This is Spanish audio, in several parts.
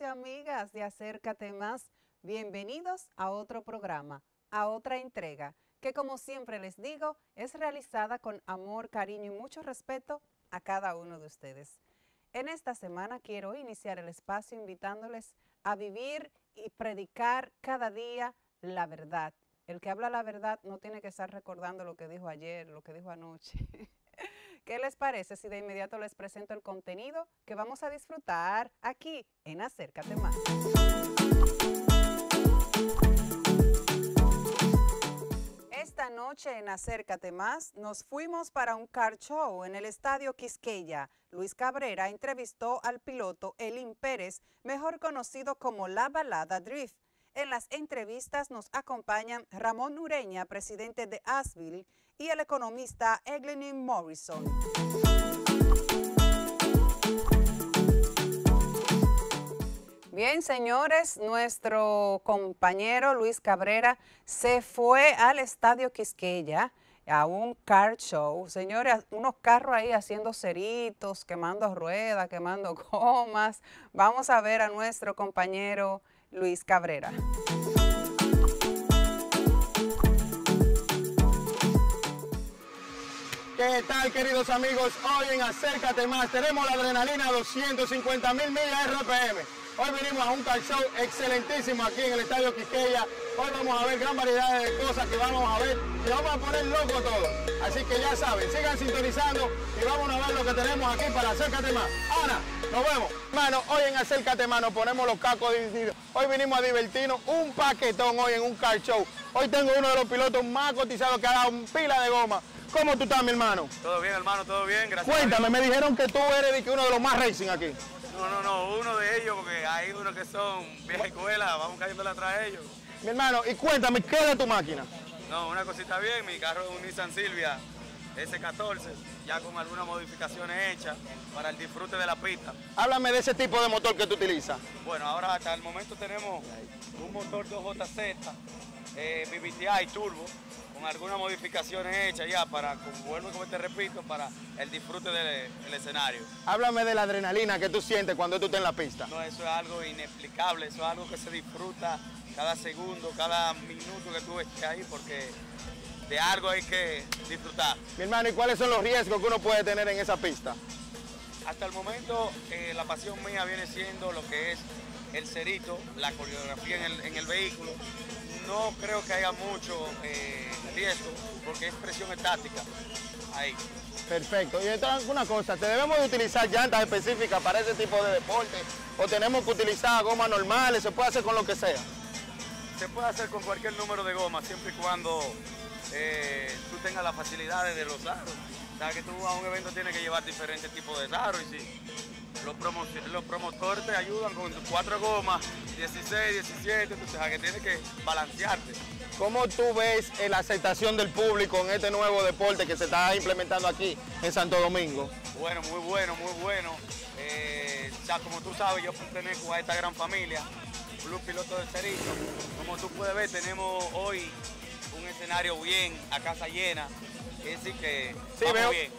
y amigas de Acércate Más, bienvenidos a otro programa, a otra entrega, que como siempre les digo, es realizada con amor, cariño y mucho respeto a cada uno de ustedes. En esta semana quiero iniciar el espacio invitándoles a vivir y predicar cada día la verdad. El que habla la verdad no tiene que estar recordando lo que dijo ayer, lo que dijo anoche. ¿Qué les parece si de inmediato les presento el contenido que vamos a disfrutar aquí en Acércate Más? Esta noche en Acércate Más nos fuimos para un car show en el Estadio Quisqueya. Luis Cabrera entrevistó al piloto Elín Pérez, mejor conocido como La Balada Drift. En las entrevistas nos acompañan Ramón Ureña, presidente de Asville, y el economista Eglenin Morrison. Bien, señores, nuestro compañero Luis Cabrera se fue al Estadio Quisqueya a un car show. Señores, unos carros ahí haciendo ceritos, quemando ruedas, quemando gomas. Vamos a ver a nuestro compañero Luis Cabrera. ¿Qué tal, queridos amigos? Hoy en Acércate Más tenemos la adrenalina a 250 mil millas RPM. Hoy vinimos a un car show excelentísimo aquí en el Estadio Quiqueya. Hoy vamos a ver gran variedad de cosas que vamos a ver y vamos a poner loco todo. Así que ya saben, sigan sintonizando y vamos a ver lo que tenemos aquí para Acércate Más. Ahora, nos vemos. Mano, hoy en Acércate Más nos ponemos los cacos divididos. Hoy vinimos a divertirnos un paquetón hoy en un car show. Hoy tengo uno de los pilotos más cotizados que ha dado un pila de goma ¿Cómo tú estás, mi hermano? Todo bien, hermano, todo bien, gracias. Cuéntame, me dijeron que tú eres uno de los más racing aquí. No, no, no, uno de ellos, porque hay unos que son vieja escuela, vamos cayéndole atrás de ellos. Mi hermano, y cuéntame, ¿qué es de tu máquina? No, una cosita bien, mi carro es un Nissan Silvia S14, ya con algunas modificaciones hechas para el disfrute de la pista. Háblame de ese tipo de motor que tú utilizas. Bueno, ahora hasta el momento tenemos un motor 2JZ, eh, BBTI Turbo, con algunas modificaciones hechas ya para, con vuelvo como te repito, para el disfrute del, escenario. Háblame de la adrenalina que tú sientes cuando tú estás en la pista. No, eso es algo inexplicable, eso es algo que se disfruta cada segundo, cada minuto que tú estés ahí porque de algo hay que disfrutar. Mi hermano, ¿y cuáles son los riesgos que uno puede tener en esa pista? Hasta el momento eh, la pasión mía viene siendo lo que es el cerito, la coreografía en el vehículo, no creo que haya mucho eh, riesgo porque es presión estática ahí. Perfecto. Y entonces una cosa, ¿te debemos de utilizar llantas específicas para ese tipo de deporte? ¿O tenemos que utilizar gomas normales? ¿Se puede hacer con lo que sea? Se puede hacer con cualquier número de gomas, siempre y cuando eh, tú tengas las facilidades de los aros. O que tú a un evento tienes que llevar diferentes tipos de tarros y si Los, los promotores te ayudan con tus cuatro gomas, 16, 17, o sea, que tienes que balancearte. ¿Cómo tú ves eh, la aceptación del público en este nuevo deporte que se está implementando aquí en Santo Domingo? Bueno, muy bueno, muy bueno. o eh, como tú sabes, yo pertenezco a esta gran familia, Club Piloto de Cerito. Como tú puedes ver, tenemos hoy un escenario bien, a casa llena que. Sí,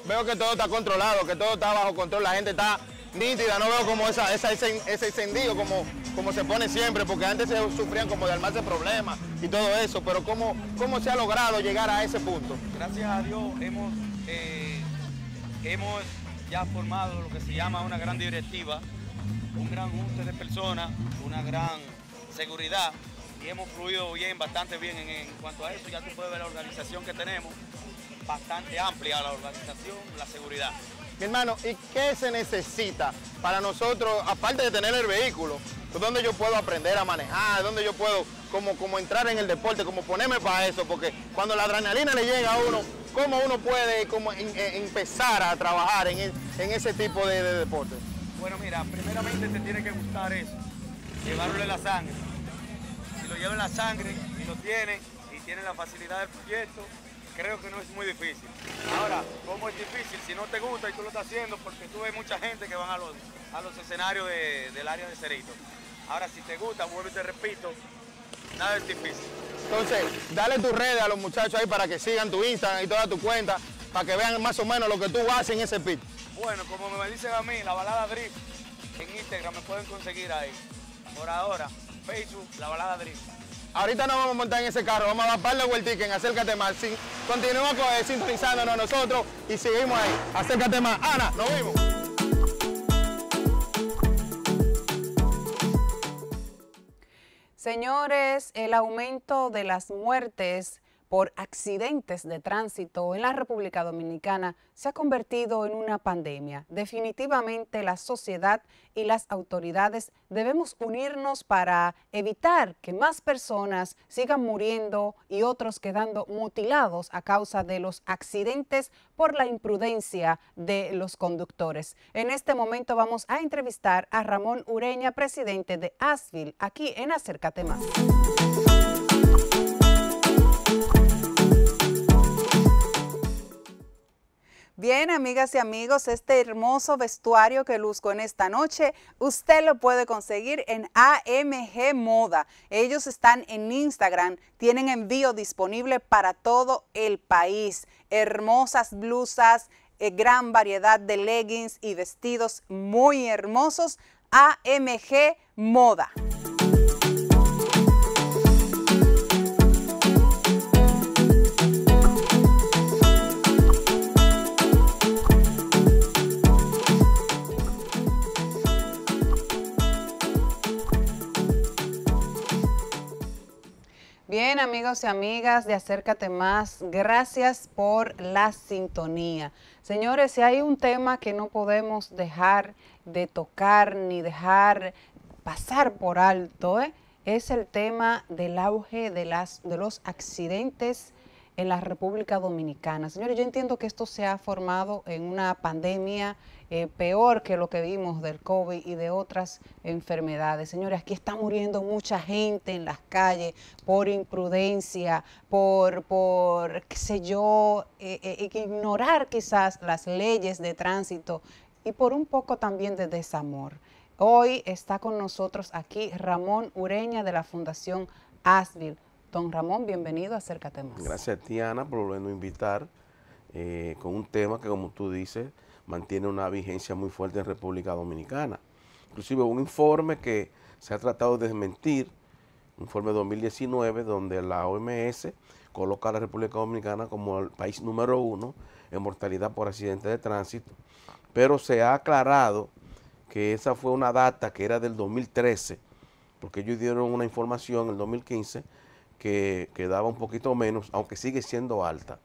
veo, que todo está controlado, que todo está bajo control, la gente está nítida, no veo como esa, esa ese, ese, incendio como, como se pone siempre, porque antes se sufrían como de armarse problemas y todo eso, pero ¿cómo, cómo se ha logrado llegar a ese punto? Gracias a Dios hemos, eh, hemos ya formado lo que se llama una gran directiva, un gran junte de personas, una gran seguridad y hemos fluido bien, bastante bien en cuanto a eso, ya tú puedes ver la organización que tenemos bastante amplia la organización, la seguridad. Mi hermano, ¿y qué se necesita para nosotros, aparte de tener el vehículo, donde yo puedo aprender a manejar, donde yo puedo como, como entrar en el deporte, como ponerme para eso? Porque cuando la adrenalina le llega a uno, ¿cómo uno puede como eh, empezar a trabajar en, ese tipo de, deporte? Bueno, mira, primeramente te tiene que gustar eso, llevarle la sangre. Si lo lleva la sangre y lo tiene, y tiene la facilidad de proyecto, creo que no es muy difícil. Ahora, ¿cómo es difícil? Si no te gusta y tú lo estás haciendo, porque tú ves mucha gente que van a los, a los escenarios del área de Cerito. Ahora, si te gusta, vuelvo y te repito, nada es difícil. Entonces, dale tus redes a los muchachos ahí para que sigan tu Instagram y toda tu cuenta, para que vean más o menos lo que tú haces en ese pit. Bueno, como me dicen a mí, la balada Drift, en Instagram me pueden conseguir ahí. Por ahora, Facebook, la balada Drift. Ahorita nos vamos a montar en ese carro, vamos a dar par de en Acércate Más. Sí, continúa eh, sintonizándonos nosotros y seguimos ahí. Acércate Más. Ana, nos vemos. Señores, el aumento de las muertes por accidentes de tránsito en la República Dominicana se ha convertido en una pandemia. Definitivamente la sociedad y las autoridades debemos unirnos para evitar que más personas sigan muriendo y otros quedando mutilados a causa de los accidentes por la imprudencia de los conductores. En este momento vamos a entrevistar a Ramón Ureña, presidente de ASVIL, aquí en Acércate Más. Bien, amigas y amigos, este hermoso vestuario que luzco en esta noche, usted lo puede conseguir en AMG Moda. Ellos están en Instagram, tienen envío disponible para todo el país. Hermosas blusas, eh, gran variedad de leggings y vestidos muy hermosos. AMG Moda. Bien, amigos y amigas de Acércate Más, gracias por la sintonía. Señores, si hay un tema que no podemos dejar de tocar ni dejar pasar por alto, eh, es el tema del auge de, las, de los accidentes en la República Dominicana. Señores, yo entiendo que esto se ha formado en una pandemia, eh, peor que lo que vimos del COVID y de otras enfermedades. Señores, aquí está muriendo mucha gente en las calles por imprudencia, por, por qué sé yo, eh, eh, ignorar quizás las leyes de tránsito y por un poco también de desamor. Hoy está con nosotros aquí Ramón Ureña de la Fundación ASVIL. Don Ramón, bienvenido, acércate más. Gracias, Tiana, por volvernos a invitar con un tema que, como tú dices, mantiene una vigencia muy fuerte en República Dominicana. Inclusive un informe que se ha tratado de desmentir, un informe de 2019, donde la OMS coloca a la República Dominicana como el país número uno en mortalidad por accidente de tránsito, pero se ha aclarado que esa fue una data que era del 2013, porque ellos dieron una información en el 2015 que, quedaba daba un poquito menos, aunque sigue siendo alta.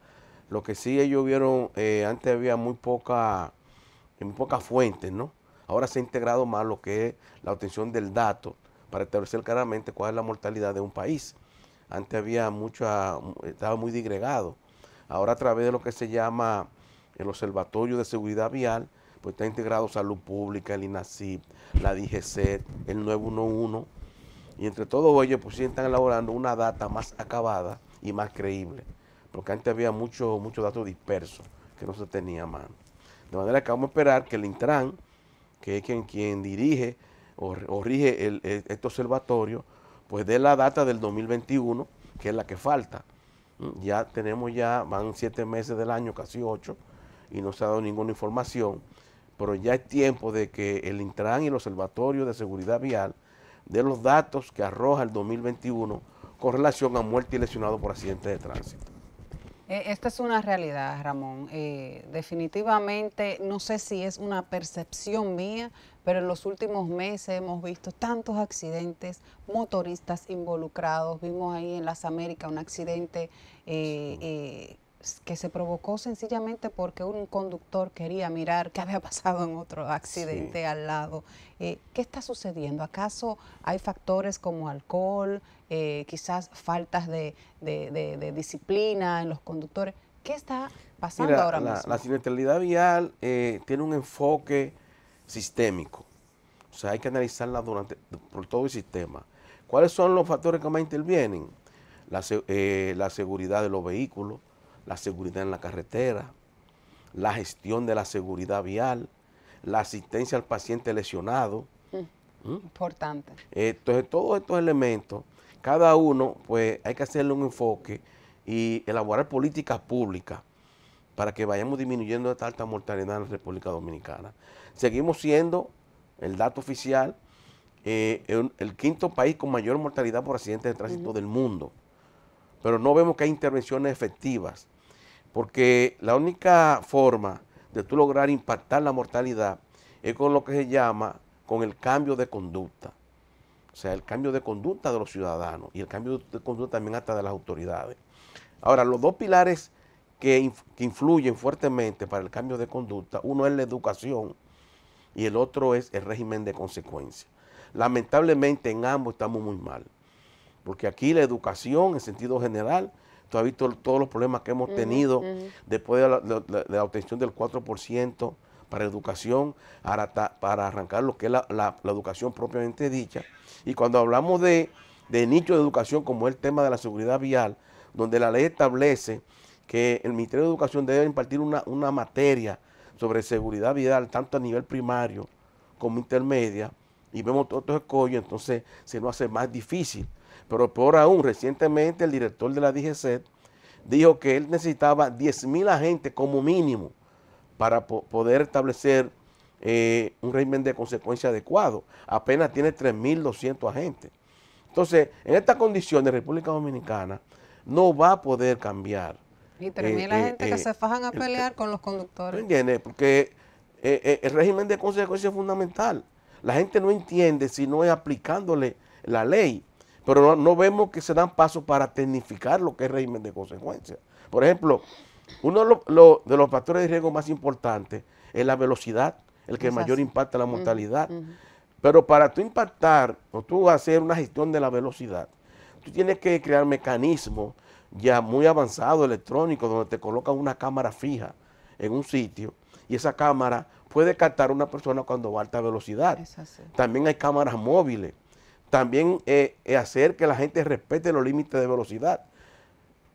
Lo que sí ellos vieron, eh, antes había muy poca en pocas fuentes, ¿no? Ahora se ha integrado más lo que es la obtención del dato para establecer claramente cuál es la mortalidad de un país. Antes había mucha, estaba muy digregado. Ahora a través de lo que se llama el Observatorio de Seguridad Vial, pues está integrado Salud Pública, el INACIP, la DGC, el 911, y entre todos ellos pues sí están elaborando una data más acabada y más creíble, porque antes había mucho mucho dato disperso que no se tenía a mano. De manera que vamos a esperar que el Intran, que es quien, dirige o, rige este observatorio, pues dé la data del 2021, que es la que falta. Mm, ya tenemos ya, van siete meses del año, casi ocho, y no se ha dado ninguna información, pero ya es tiempo de que el Intran y el Observatorio de Seguridad Vial dé los datos que arroja el 2021 con relación a muerte y lesionado por accidentes de tránsito. Eh, esta es una realidad, Ramón. Eh, definitivamente, no sé si es una percepción mía, pero en los últimos meses hemos visto tantos accidentes, motoristas involucrados. Vimos ahí en las Américas un accidente eh, pues, que se provocó sencillamente porque un conductor quería mirar qué había pasado en otro accidente al lado. Eh, ¿Qué está sucediendo? ¿Acaso hay factores como alcohol, eh, quizás faltas de, disciplina en los conductores? ¿Qué está pasando ahora mismo? La sinestralidad vial eh, tiene un enfoque sistémico. O sea, hay que analizarla durante, por todo el sistema. ¿Cuáles son los factores que más intervienen? la, seguridad de los vehículos, la seguridad en la carretera, la gestión de la seguridad vial, la asistencia al paciente lesionado. Mm. Importante. Entonces, todos estos elementos, cada uno, pues hay que hacerle un enfoque y elaborar políticas públicas para que vayamos disminuyendo esta alta mortalidad en la República Dominicana. Seguimos siendo, el dato oficial, eh, el, quinto país con mayor mortalidad por accidentes de tránsito del mundo. Pero no vemos que hay intervenciones efectivas porque la única forma de tú lograr impactar la mortalidad es con lo que se llama, con el cambio de conducta. O sea, el cambio de conducta de los ciudadanos y el cambio de conducta también hasta de las autoridades. Ahora, los dos pilares que, influyen fuertemente para el cambio de conducta, uno es la educación y el otro es el régimen de consecuencia Lamentablemente en ambos estamos muy mal, porque aquí la educación en sentido general ha visto todos los problemas que hemos tenido después de la, obtención del 4% para educación, para, arrancar lo que es la, educación propiamente dicha. Y cuando hablamos de, de nicho de educación, como el tema de la seguridad vial, donde la ley establece que el Ministerio de Educación debe impartir una, una materia sobre seguridad vial, tanto a nivel primario como intermedia, y vemos todos estos escollos, entonces se nos hace más difícil. Pero por aún, recientemente el director de la DGC dijo que él necesitaba 10.000 agentes como mínimo para poder establecer eh, un régimen de consecuencia adecuado. Apenas tiene 3.200 agentes. Entonces, en estas condiciones, República Dominicana no va a poder cambiar. Y 3.000 eh, eh, agentes que se fajan a pelear con los conductores. ¿Entiende? Porque el régimen de consecuencia es fundamental. La gente no entiende si no es aplicándole la ley. Pero no, vemos que se dan pasos para tecnificar lo que es régimen de consecuencia. Por ejemplo, uno de los, factores de riesgo más importantes es la velocidad, el que mayor impacta la mortalidad. Pero para tú impactar o tú hacer una gestión de la velocidad, tú tienes que crear mecanismos ya muy avanzados, electrónicos, donde te colocan una cámara fija en un sitio y esa cámara puede captar a una persona cuando va alta velocidad. También hay cámaras móviles también es eh, eh, hacer que la gente respete los límites de velocidad.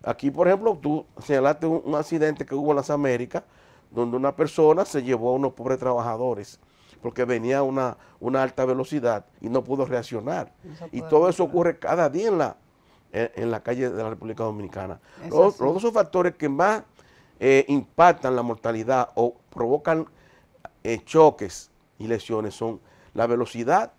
Aquí, por ejemplo, tú señalaste un, accidente que hubo en las Américas, donde una persona se llevó a unos pobres trabajadores porque venía a una, alta velocidad y no pudo reaccionar. y todo eso ocurre cada día en la, en, calle de la República Dominicana. Los, los, dos factores que más eh, impactan la mortalidad o provocan choques y lesiones son la velocidad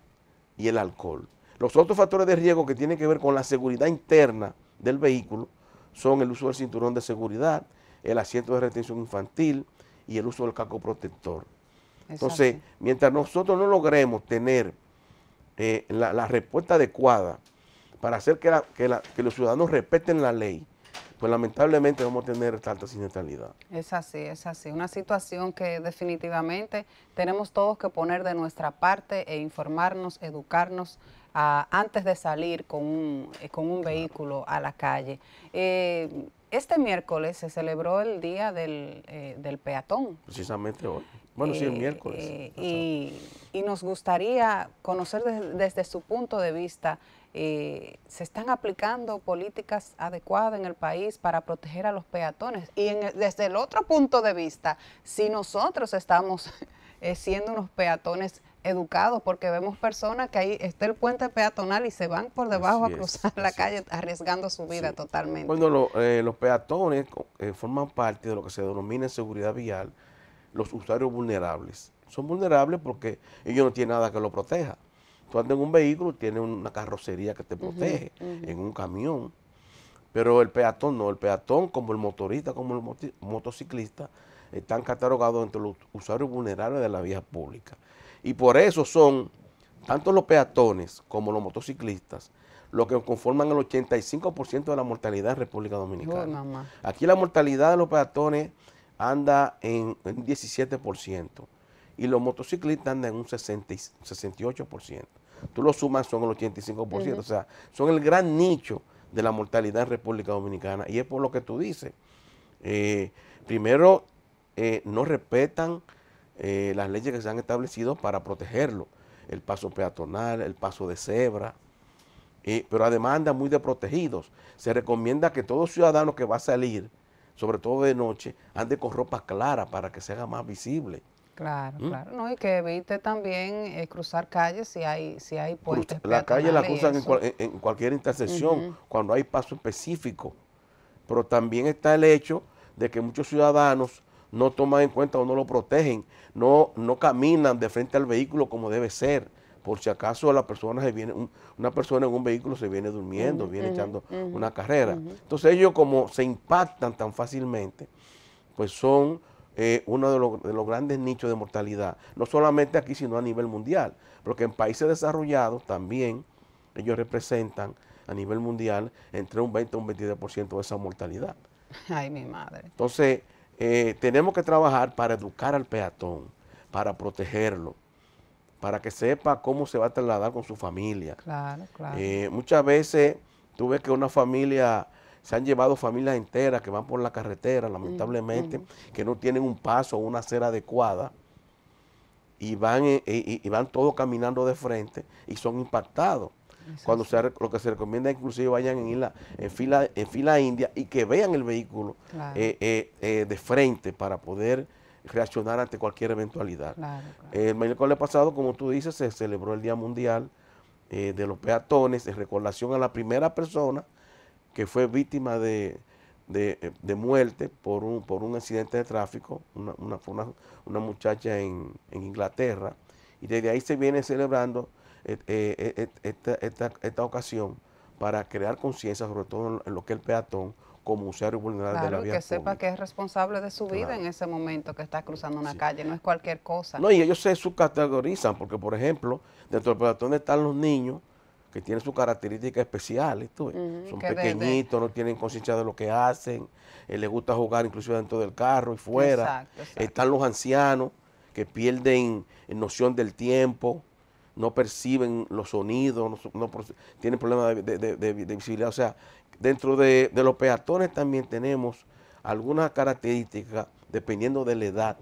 y el alcohol. Los otros factores de riesgo que tienen que ver con la seguridad interna del vehículo son el uso del cinturón de seguridad, el asiento de retención infantil y el uso del casco protector. Entonces, mientras nosotros no logremos tener eh, la, respuesta adecuada para hacer que, los ciudadanos respeten la ley, pues lamentablemente vamos a tener tanta siniestralidad. Es así, es así. Una situación que definitivamente tenemos todos que poner de nuestra parte e informarnos, educarnos, antes de salir con un, eh, vehículo a la calle. Eh, este miércoles se celebró el Día del, eh, Peatón. Precisamente hoy. Bueno, sí, el miércoles. Y, nos gustaría conocer desde, su punto de vista, ¿se están aplicando políticas adecuadas en el país para proteger a los peatones? Y desde el otro punto de vista, si nosotros estamos siendo unos peatones educados, porque vemos personas que ahí está el puente peatonal y se van por debajo a cruzar la calle arriesgando su vida totalmente. Cuando eh, los peatones eh, forman parte de lo que se denomina seguridad vial, los usuarios vulnerables. Son vulnerables porque ellos no tienen nada que los proteja. Tú andas en un vehículo, tienes una carrocería que te protege, en un camión. Pero el peatón no, el peatón como el motorista, como el motociclista, están catalogados entre los usuarios vulnerables de la vía pública. Y por eso son tanto los peatones como los motociclistas los que conforman el 85% de la mortalidad en República Dominicana. Aquí la mortalidad de los peatones anda en, un 17% y los motociclistas andan en un 68%. Tú lo sumas, son el 85%, o sea, son el gran nicho de la mortalidad en República Dominicana. Y es por lo que tú dices. Eh, primero, eh, no respetan eh, las leyes que se han establecido para protegerlo. El paso peatonal, el paso de cebra, eh, pero además anda muy protegidos. Se recomienda que todo ciudadano que va a salir, sobre todo de noche, ande con ropa clara para que se haga más visible. Claro, ¿Mm? claro. No, y que evite también eh, cruzar calles si hay, si hay puentes. la calle la cruzan en, cualquier intersección, cuando hay paso específico. Pero también está el hecho de que muchos ciudadanos no toman en cuenta o no lo protegen, no, no caminan de frente al vehículo como debe ser por si acaso la persona se viene, una persona en un vehículo se viene durmiendo, viene echando una carrera. Entonces ellos como se impactan tan fácilmente, pues son eh, uno de, de, los grandes nichos de mortalidad, no solamente aquí, sino a nivel mundial, porque en países desarrollados también ellos representan a nivel mundial entre un 20 y un 22% de esa mortalidad. Ay, mi madre. Entonces, eh, tenemos que trabajar para educar al peatón, para protegerlo, para que sepa cómo se va a trasladar con su familia. Eh, muchas veces tú ves que una familia, se han llevado familias enteras que van por la carretera, lamentablemente, que no tienen un paso o una acera adecuada y van, eh, y van todos caminando de frente y son impactados. Cuando lo que se recomienda inclusive vayan en, en, fila, en fila india y que vean el vehículo eh, eh, eh, de frente para poder reaccionar ante cualquier eventualidad. El miércoles pasado, como tú dices, se celebró el Día Mundial de los Peatones en recordación a la primera persona que fue víctima de, muerte por un, por un accidente de tráfico, una, una, una, muchacha en, en, Inglaterra, y desde ahí se viene celebrando eh, eh, esta, esta, ocasión para crear conciencia, sobre todo en lo que es el peatón, como usuario vulnerable de la vía que sepa que es responsable de su vida en ese momento que está cruzando una calle, no es cualquier cosa. No, y ellos se subcategorizan, porque por ejemplo, dentro del peatón están los niños que tienen sus características especiales, son pequeñitos, no tienen conciencia de lo que hacen, eh, les gusta jugar inclusive dentro del carro y fuera. Están los ancianos que pierden noción del tiempo, no perciben los sonidos, no, tienen problemas de, visibilidad. O sea, dentro de, los peatones también tenemos algunas características dependiendo de la edad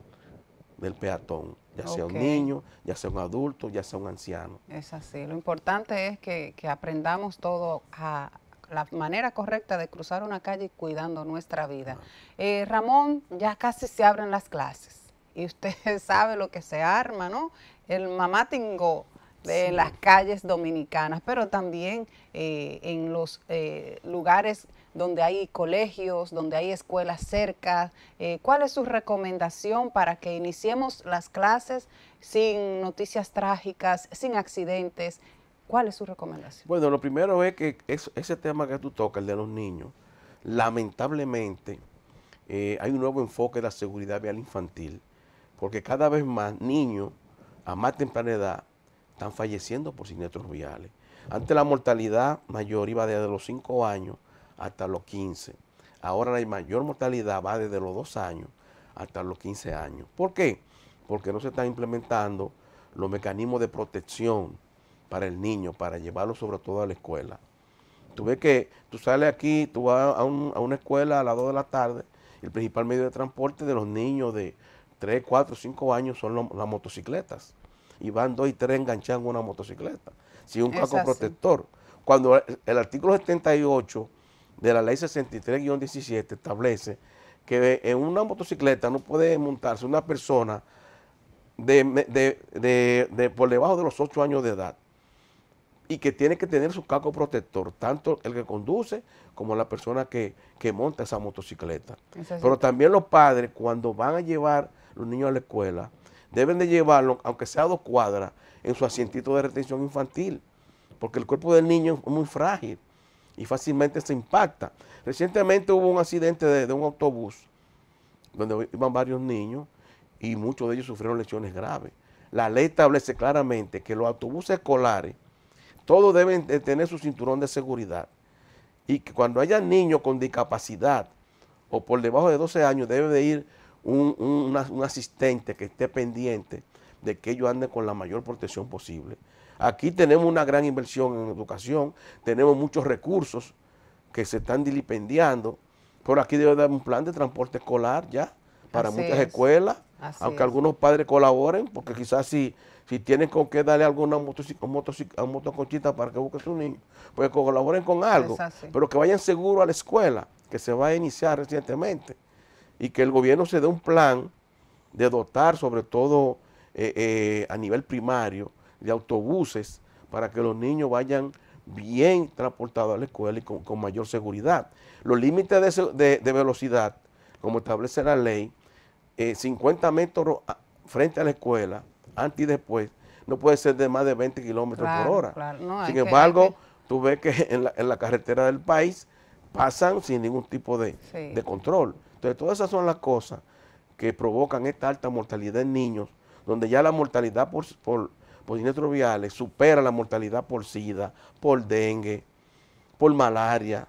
del peatón, ya sea un niño, ya sea un adulto, ya sea un anciano. Es así, lo importante es que, aprendamos todo a la manera correcta de cruzar una calle cuidando nuestra vida. Eh, Ramón, ya casi se abren las clases y usted sabe lo que se arma, ¿no? El mamá tingó en las calles dominicanas, pero también eh, en los eh, lugares donde hay colegios, donde hay escuelas cerca. Eh, ¿Cuál es su recomendación para que iniciemos las clases sin noticias trágicas, sin accidentes? ¿Cuál es su recomendación? Bueno, lo primero es que ese tema que tú tocas, el de los niños, lamentablemente hay un nuevo enfoque de la seguridad vial infantil, porque cada vez más niños a más temprana edad están falleciendo por siniestros viales. Antes la mortalidad mayor iba desde los 5 años hasta los 15. Ahora la mayor mortalidad va desde los 2 años hasta los 15 años. ¿Por qué? Porque no se están implementando los mecanismos de protección para el niño, para llevarlo sobre todo a la escuela. Tú ves que tú sales aquí, tú vas a, una escuela a las 2 de la tarde, el principal medio de transporte de los niños de 3, 4, 5 años son las motocicletas y van dos y tres enganchando una motocicleta, sin un casco protector. Cuando el artículo 78 de la ley 63-17 establece que en una motocicleta no puede montarse una persona de, por debajo de los 8 años de edad y que tiene que tener su casco protector, tanto el que conduce como la persona que, que monta esa motocicleta. Pero también los padres cuando van a llevar los niños a la escuela, deben de llevarlo, aunque sea dos cuadras, en su asientito de retención infantil, porque el cuerpo del niño es muy frágil y fácilmente se impacta. Recientemente hubo un accidente de, un autobús donde iban varios niños y muchos de ellos sufrieron lesiones graves. La ley establece claramente que los autobuses escolares, todos deben tener su cinturón de seguridad y que cuando haya niños con discapacidad o por debajo de 12 años debe de ir un, asistente que esté pendiente de que ellos anden con la mayor protección posible. Aquí tenemos una gran inversión en educación, tenemos muchos recursos que se están dilipendiando, pero aquí debe haber un plan de transporte escolar ya para muchas escuelas, aunque algunos padres colaboren, porque quizás si, si tienen con qué darle alguna motocicleta, motoconchita para que busque su niño, pues colaboren con algo, pero que vayan seguro a la escuela, que se va a iniciar recientemente y que el gobierno se dé un plan de dotar, sobre todo eh, eh, a nivel primario, de autobuses para que los niños vayan bien transportados a la escuela y con, mayor seguridad. Los límites de, velocidad, como establece la ley, 50 eh, metros frente a la escuela, antes y después, no puede ser de más de 20 kilómetros por hora. sin embargo, tú ves que en la, en la, carretera del país pasan sin ningún tipo de, de control. Entonces, todas esas son las cosas que provocan esta alta mortalidad en niños, donde ya la mortalidad por, por, por supera la mortalidad por SIDA, por dengue, por malaria,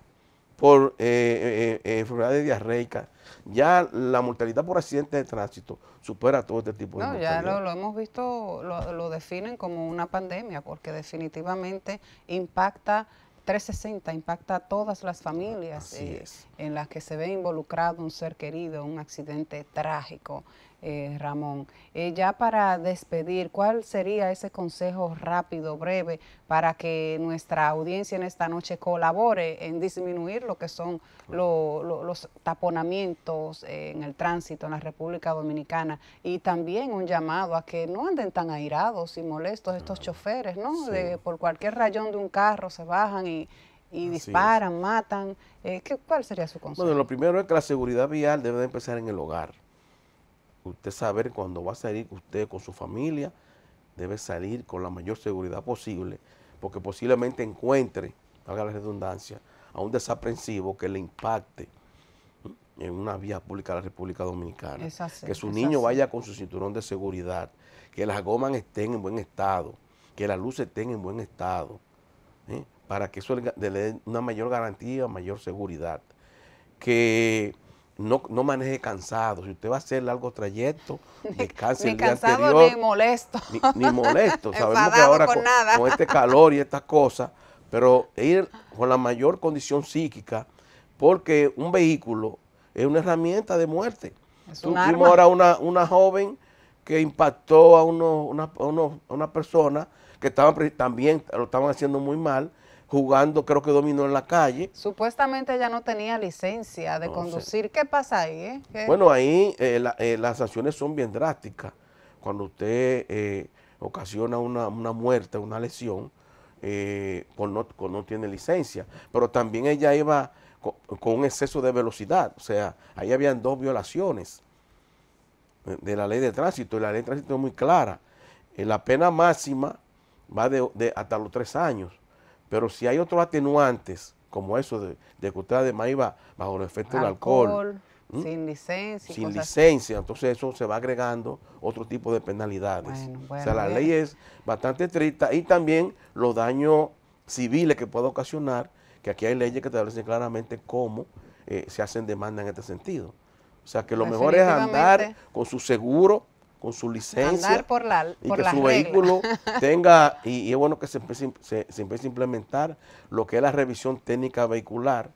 por eh, eh, eh, enfermedades diarreicas. Ya la mortalidad por accidentes de tránsito supera todo este tipo de no, ya lo, hemos visto, lo, lo definen como una pandemia, porque definitivamente impacta 360 impacta a todas las familias eh, en las que se ve involucrado un ser querido, un accidente trágico. Eh, Ramón. Eh, ya para despedir, ¿cuál sería ese consejo rápido, breve, para que nuestra audiencia en esta noche colabore en disminuir lo que son los taponamientos eh, en el tránsito en la República Dominicana? Y también un llamado a que no anden tan airados y molestos estos choferes, ¿no? por cualquier rayón de un carro se bajan y, disparan, matan. ¿qué, ¿Cuál sería su consejo? Bueno, lo primero es que la seguridad vial debe de empezar en el hogar. Usted saber cuando va a salir usted con su familia, debe salir con la mayor seguridad posible, porque posiblemente encuentre, haga la redundancia, a un desaprensivo que le impacte en una vía pública de la República Dominicana. que su niño vaya con su cinturón de seguridad, que las gomas estén en buen estado, que las luces estén en buen estado, ¿eh? para que eso le, dé una mayor garantía, mayor seguridad. Que no, no maneje cansado. Si usted va a hacer largo trayecto, descanse ni, el ni cansado, Ni molesto. Ni, molesto. Sabemos que ahora con, este calor y estas cosas, pero ir con la mayor condición psíquica, porque un vehículo es una herramienta de muerte. Tuvimos ahora una, joven que impactó a, uno, una, persona que estaba también lo estaban haciendo muy mal jugando, creo que dominó en la calle. Supuestamente ella no tenía licencia de conducir. ¿Qué pasa ahí? Eh? Bueno, ahí eh, eh, las sanciones son bien drásticas. Cuando usted ocasiona una, muerte, una lesión, por no, no tiene licencia. Pero también ella iba con, un exceso de velocidad. O sea, ahí habían dos violaciones de la ley de tránsito. Y la ley de tránsito es muy clara. la pena máxima va de hasta los tres años pero si hay otros atenuantes, como eso de, de que usted además iba bajo el efecto del alcohol. Sin licencia. Sin licencia. Entonces eso se va agregando otro tipo de penalidades. o sea, la ley es bastante estricta y también los daños civiles que pueda ocasionar, que aquí hay leyes que establecen claramente cómo eh, se hacen demandas en este sentido. O sea, que lo mejor es andar con su seguro con su licencia. por la, y que su vehículo tenga, y, es bueno que se empiece, a implementar lo que es la revisión técnica vehicular,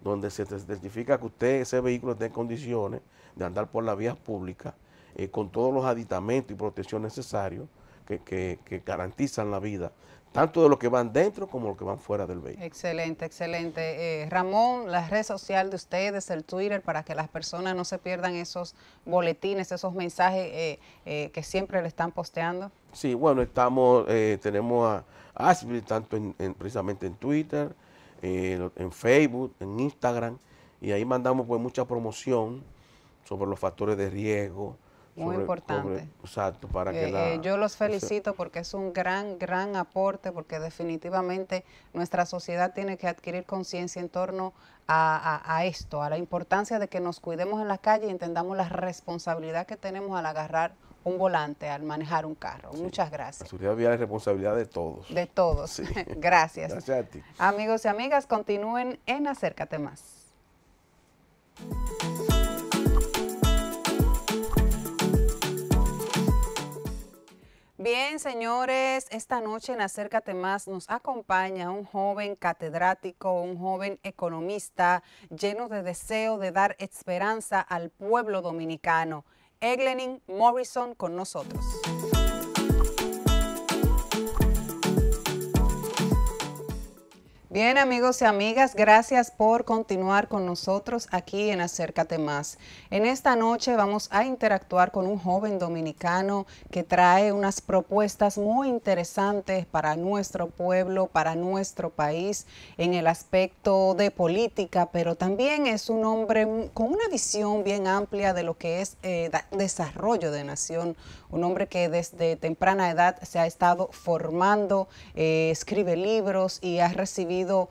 donde se identifica que usted, ese vehículo, esté en condiciones de andar por las vías públicas, eh, con todos los aditamentos y protección necesarios que, que garantizan la vida tanto de lo que van dentro como lo que van fuera del vehículo. Excelente, excelente. Eh, Ramón, la red social de ustedes, el Twitter, para que las personas no se pierdan esos boletines, esos mensajes eh, eh, que siempre le están posteando. Sí, bueno, estamos, tenemos a Asbury tanto en, precisamente en Twitter, en Facebook, en Instagram, y ahí mandamos pues mucha promoción sobre los factores de riesgo, muy importante. exacto, para que eh, eh, yo los felicito porque es un gran, gran aporte, porque definitivamente nuestra sociedad tiene que adquirir conciencia en torno a, esto, a la importancia de que nos cuidemos en la calle y entendamos la responsabilidad que tenemos al agarrar un volante, al manejar un carro. Muchas gracias. La seguridad vial es responsabilidad de todos. De todos. gracias. Amigos y amigas, continúen en Acércate Más. Bien, señores, esta noche en Acércate Más nos acompaña un joven catedrático, un joven economista lleno de deseo de dar esperanza al pueblo dominicano. Eglenin Morrison con nosotros. Bien, amigos y amigas, gracias por continuar con nosotros aquí en Acércate Más. En esta noche vamos a interactuar con un joven dominicano que trae unas propuestas muy interesantes para nuestro pueblo, para nuestro país, en el aspecto de política, pero también es un hombre con una visión bien amplia de lo que es eh, desarrollo de nación, un hombre que desde temprana edad se ha estado formando, eh, escribe libros y ha recibido eh,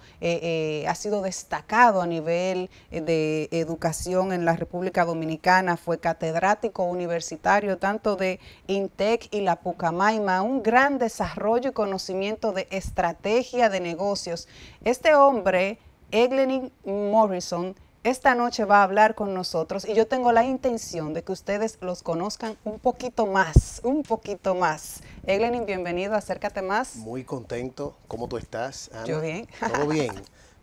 eh, ha sido destacado a nivel eh, de educación en la República Dominicana, fue catedrático universitario tanto de INTEC y la Pucamaima, un gran desarrollo y conocimiento de estrategia de negocios. Este hombre, Eglenin Morrison, esta noche va a hablar con nosotros y yo tengo la intención de que ustedes los conozcan un poquito más, un poquito más. Eglenin, bienvenido, acércate más. Muy contento, ¿cómo tú estás? Yo bien. Todo bien.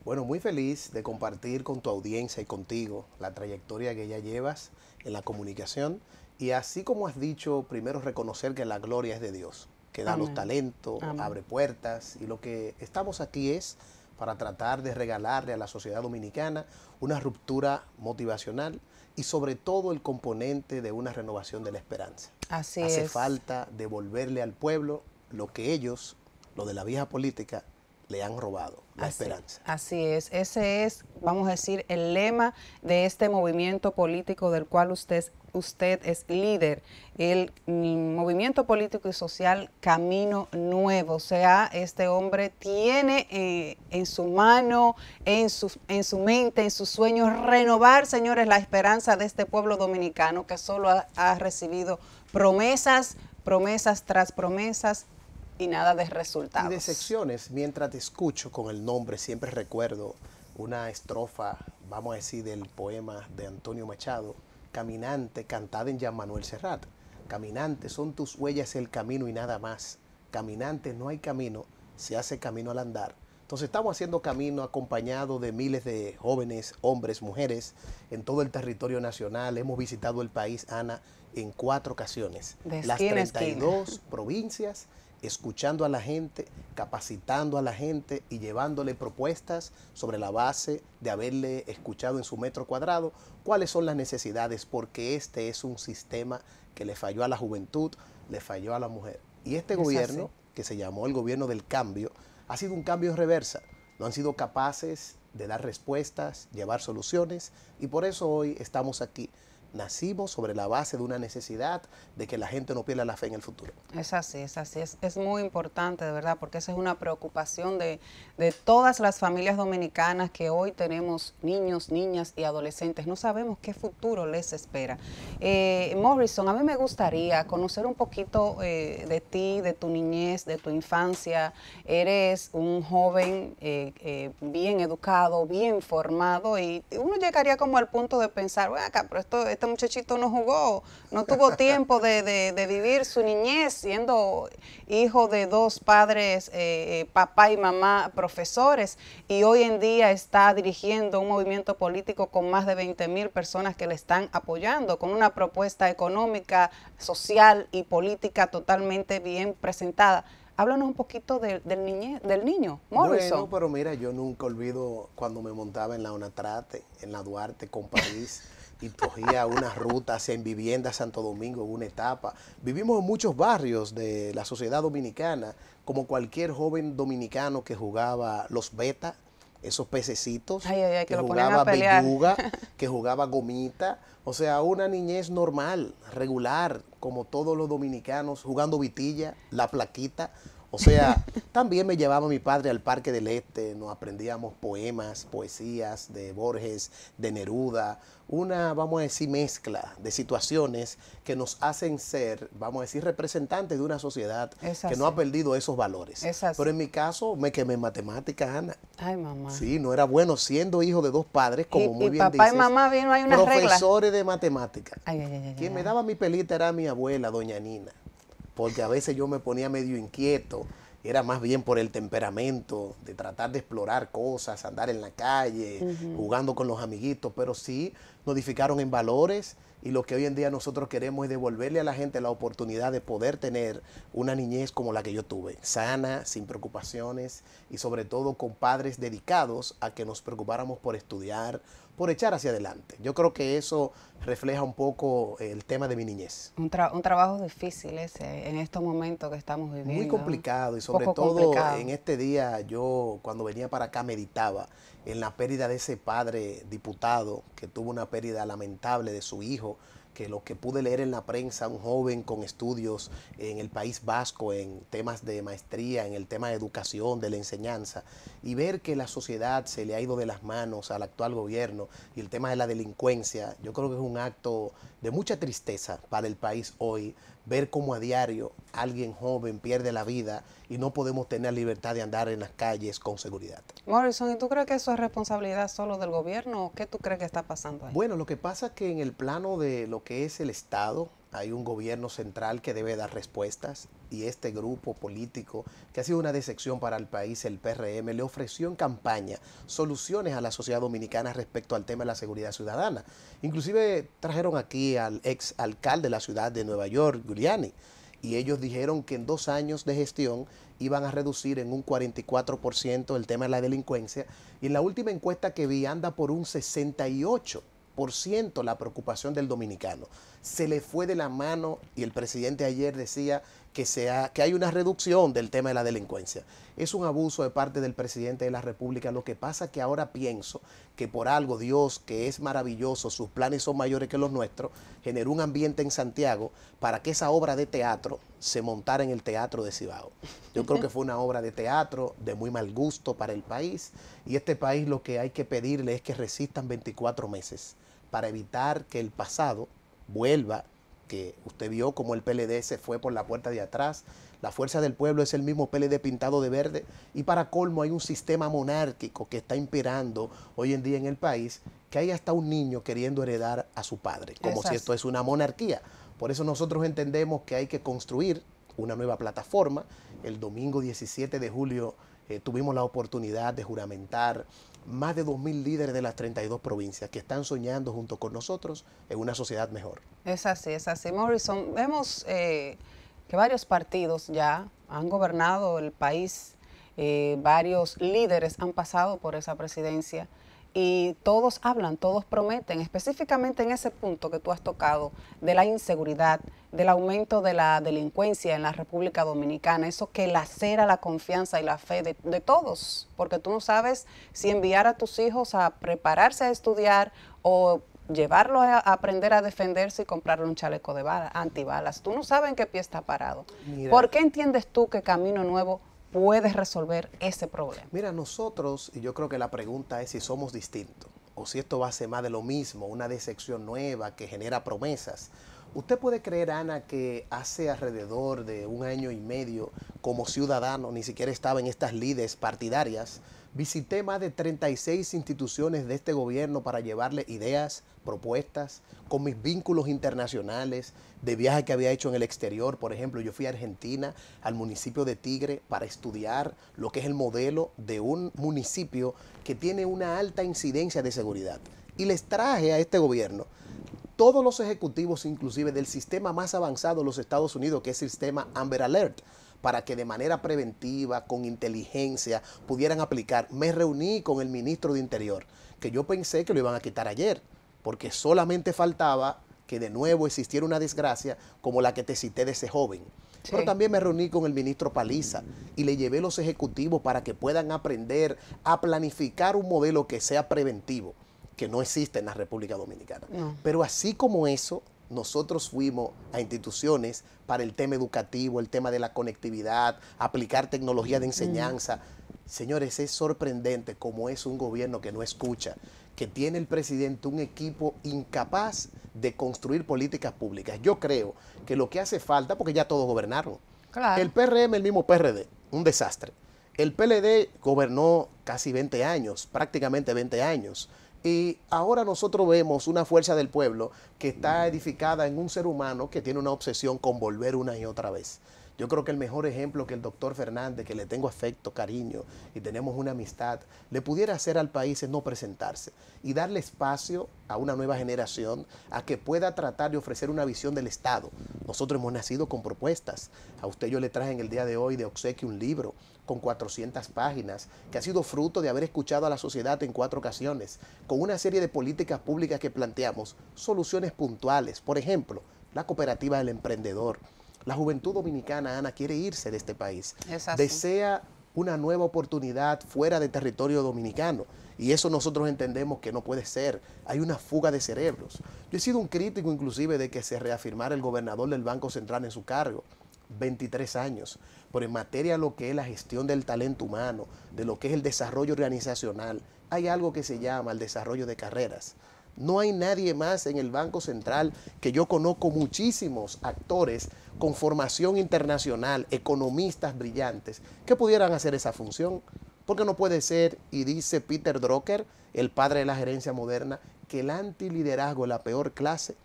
Bueno, muy feliz de compartir con tu audiencia y contigo la trayectoria que ya llevas en la comunicación y así como has dicho, primero reconocer que la gloria es de Dios, que da los talentos, abre puertas y lo que estamos aquí es para tratar de regalarle a la sociedad dominicana una ruptura motivacional y sobre todo el componente de una renovación de la esperanza. Así Hace falta devolverle al pueblo lo que ellos, lo de la vieja política, le han robado la esperanza. Así es, ese es, vamos a decir, el lema de este movimiento político del cual usted, usted es líder, el movimiento político y social Camino Nuevo. O sea, este hombre tiene eh, en su mano, en su, en su mente, en sus sueños, renovar, señores, la esperanza de este pueblo dominicano que solo ha recibido promesas, promesas tras promesas y nada de resultados. Y de secciones, mientras te escucho con el nombre, siempre recuerdo una estrofa, vamos a decir, del poema de Antonio Machado, Caminante, cantada en Jean Manuel Serrat. Caminante, son tus huellas el camino y nada más. Caminante, no hay camino, se hace camino al andar. Entonces estamos haciendo camino acompañado de miles de jóvenes, hombres, mujeres, en todo el territorio nacional. Hemos visitado el país, Ana, en cuatro ocasiones. De las 32 provincias escuchando a la gente, capacitando a la gente y llevándole propuestas sobre la base de haberle escuchado en su metro cuadrado cuáles son las necesidades, porque este es un sistema que le falló a la juventud, le falló a la mujer. Y este gobierno, que se llamó el gobierno del cambio, ha sido un cambio en reversa. No han sido capaces de dar respuestas, llevar soluciones, y por eso hoy estamos aquí nacimos sobre la base de una necesidad de que la gente no pierda la fe en el futuro. Es así, es así. Es, muy importante, de verdad, porque esa es una preocupación de, todas las familias dominicanas que hoy tenemos niños, niñas y adolescentes. No sabemos qué futuro les espera. Eh, Morrison, a mí me gustaría conocer un poquito eh, de ti, de tu niñez, de tu infancia. Eres un joven eh, bien educado, bien formado y uno llegaría como al punto de pensar, bueno, acá, pero esto este muchachito no jugó, no tuvo tiempo de, vivir su niñez siendo hijo de dos padres, eh, eh, papá y mamá profesores, y hoy en día está dirigiendo un movimiento político con más de 20 mil personas que le están apoyando, con una propuesta económica, social y política totalmente bien presentada. Háblanos un poquito del, del niño, Morrison. Bueno, pero mira, yo nunca olvido cuando me montaba en la Onatrate, en la Duarte, con París. y cogía unas rutas en Vivienda Santo Domingo en una etapa. Vivimos en muchos barrios de la sociedad dominicana, como cualquier joven dominicano que jugaba los beta, esos pececitos, que, jugaba belluga, que jugaba gomita. O sea, una niñez normal, regular, como todos los dominicanos, jugando vitilla, la plaquita. O sea, también me llevaba mi padre al Parque del Este, nos aprendíamos poemas, poesías de Borges, de Neruda, una, vamos a decir, mezcla de situaciones que nos hacen ser, vamos a decir, representantes de una sociedad que no ha perdido esos valores. Pero en mi caso me quemé en matemáticas, Ana. Ay, mamá. Sí, no era bueno siendo hijo de dos padres, como muy bien dices, y mamá vino, hay unas Profesores de matemáticas. Ay, ay, ay, Quien me daba mi pelita era mi abuela, doña Nina porque a veces yo me ponía medio inquieto, era más bien por el temperamento, de tratar de explorar cosas, andar en la calle, jugando con los amiguitos, pero sí modificaron en valores y lo que hoy en día nosotros queremos es devolverle a la gente la oportunidad de poder tener una niñez como la que yo tuve, sana, sin preocupaciones y sobre todo con padres dedicados a que nos preocupáramos por estudiar, por echar hacia adelante. Yo creo que eso refleja un poco el tema de mi niñez. Un, trabajo difícil ese en estos momentos que estamos viviendo. Muy complicado y sobre todo en este día yo cuando venía para acá meditaba en la pérdida de ese padre diputado que tuvo una pérdida lamentable de su hijo que lo que pude leer en la prensa, un joven con estudios en el País Vasco, en temas de maestría, en el tema de educación, de la enseñanza, y ver que la sociedad se le ha ido de las manos al actual gobierno y el tema de la delincuencia, yo creo que es un acto de mucha tristeza para el país hoy, ver cómo a diario alguien joven pierde la vida y no podemos tener libertad de andar en las calles con seguridad. Morrison, ¿y tú crees que eso es responsabilidad solo del gobierno o qué tú crees que está pasando ahí? Bueno, lo que pasa es que en el plano de lo que es el Estado, hay un gobierno central que debe dar respuestas y este grupo político, que ha sido una decepción para el país, el PRM, le ofreció en campaña soluciones a la sociedad dominicana respecto al tema de la seguridad ciudadana. Inclusive trajeron aquí al ex alcalde de la ciudad de Nueva York, Giuliani, y ellos dijeron que en dos años de gestión iban a reducir en un 44% el tema de la delincuencia y en la última encuesta que vi anda por un 68% ciento la preocupación del dominicano. Se le fue de la mano y el presidente ayer decía que, sea, que hay una reducción del tema de la delincuencia. Es un abuso de parte del presidente de la República. Lo que pasa que ahora pienso que por algo Dios, que es maravilloso, sus planes son mayores que los nuestros, generó un ambiente en Santiago para que esa obra de teatro se montara en el Teatro de Cibao. Yo creo que fue una obra de teatro de muy mal gusto para el país y este país lo que hay que pedirle es que resistan 24 meses para evitar que el pasado vuelva, que usted vio como el PLD se fue por la puerta de atrás, la fuerza del pueblo es el mismo PLD pintado de verde y para colmo hay un sistema monárquico que está imperando hoy en día en el país que hay hasta un niño queriendo heredar a su padre, como si esto es una monarquía. Por eso nosotros entendemos que hay que construir una nueva plataforma. El domingo 17 de julio eh, tuvimos la oportunidad de juramentar más de 2.000 líderes de las 32 provincias que están soñando junto con nosotros en una sociedad mejor. Es así, es así. Morrison, vemos eh, que varios partidos ya han gobernado el país, eh, varios líderes han pasado por esa presidencia y todos hablan, todos prometen, específicamente en ese punto que tú has tocado de la inseguridad, del aumento de la delincuencia en la República Dominicana, eso que lacera la confianza y la fe de, todos, porque tú no sabes si enviar a tus hijos a prepararse a estudiar o llevarlo a aprender a defenderse y comprarle un chaleco de bala, antibalas. Tú no sabes en qué pie está parado. ¿Por qué entiendes tú que Camino Nuevo puedes resolver ese problema. Mira, nosotros, y yo creo que la pregunta es si somos distintos o si esto va a ser más de lo mismo, una decepción nueva que genera promesas. ¿Usted puede creer, Ana, que hace alrededor de un año y medio, como ciudadano, ni siquiera estaba en estas lides partidarias? Visité más de 36 instituciones de este gobierno para llevarle ideas, propuestas, con mis vínculos internacionales, de viajes que había hecho en el exterior. Por ejemplo, yo fui a Argentina, al municipio de Tigre, para estudiar lo que es el modelo de un municipio que tiene una alta incidencia de seguridad. Y les traje a este gobierno todos los ejecutivos, inclusive del sistema más avanzado de los Estados Unidos, que es el sistema Amber Alert para que de manera preventiva, con inteligencia, pudieran aplicar. Me reuní con el ministro de Interior, que yo pensé que lo iban a quitar ayer, porque solamente faltaba que de nuevo existiera una desgracia como la que te cité de ese joven. Pero también me reuní con el ministro Paliza y le llevé los ejecutivos para que puedan aprender a planificar un modelo que sea preventivo, que no existe en la República Dominicana. Pero así como eso, nosotros fuimos a instituciones para el tema educativo, el tema de la conectividad, aplicar tecnología de enseñanza. Señores, es sorprendente cómo es un gobierno que no escucha, que tiene el presidente un equipo incapaz de construir políticas públicas. Yo creo que lo que hace falta, porque ya todos gobernaron, el PRM, el mismo PRD, un desastre. El PLD gobernó casi 20 años, prácticamente 20 años. Y ahora nosotros vemos una fuerza del pueblo que está edificada en un ser humano que tiene una obsesión con volver una y otra vez. Yo creo que el mejor ejemplo que el doctor Fernández, que le tengo afecto, cariño y tenemos una amistad, le pudiera hacer al país es no presentarse y darle espacio a una nueva generación a que pueda tratar de ofrecer una visión del Estado. Nosotros hemos nacido con propuestas. A usted yo le traje en el día de hoy de obsequio un libro con 400 páginas, que ha sido fruto de haber escuchado a la sociedad en cuatro ocasiones, con una serie de políticas públicas que planteamos, soluciones puntuales, por ejemplo, la cooperativa del emprendedor, la juventud dominicana, Ana, quiere irse de este país. Desea una nueva oportunidad fuera de territorio dominicano. Y eso nosotros entendemos que no puede ser. Hay una fuga de cerebros. Yo he sido un crítico inclusive de que se reafirmara el gobernador del Banco Central en su cargo. 23 años, pero en materia de lo que es la gestión del talento humano, de lo que es el desarrollo organizacional, hay algo que se llama el desarrollo de carreras. No hay nadie más en el Banco Central que yo conozco muchísimos actores con formación internacional, economistas brillantes, que pudieran hacer esa función. Porque no puede ser, y dice Peter Drucker, el padre de la gerencia moderna, que el antiliderazgo, la peor clase,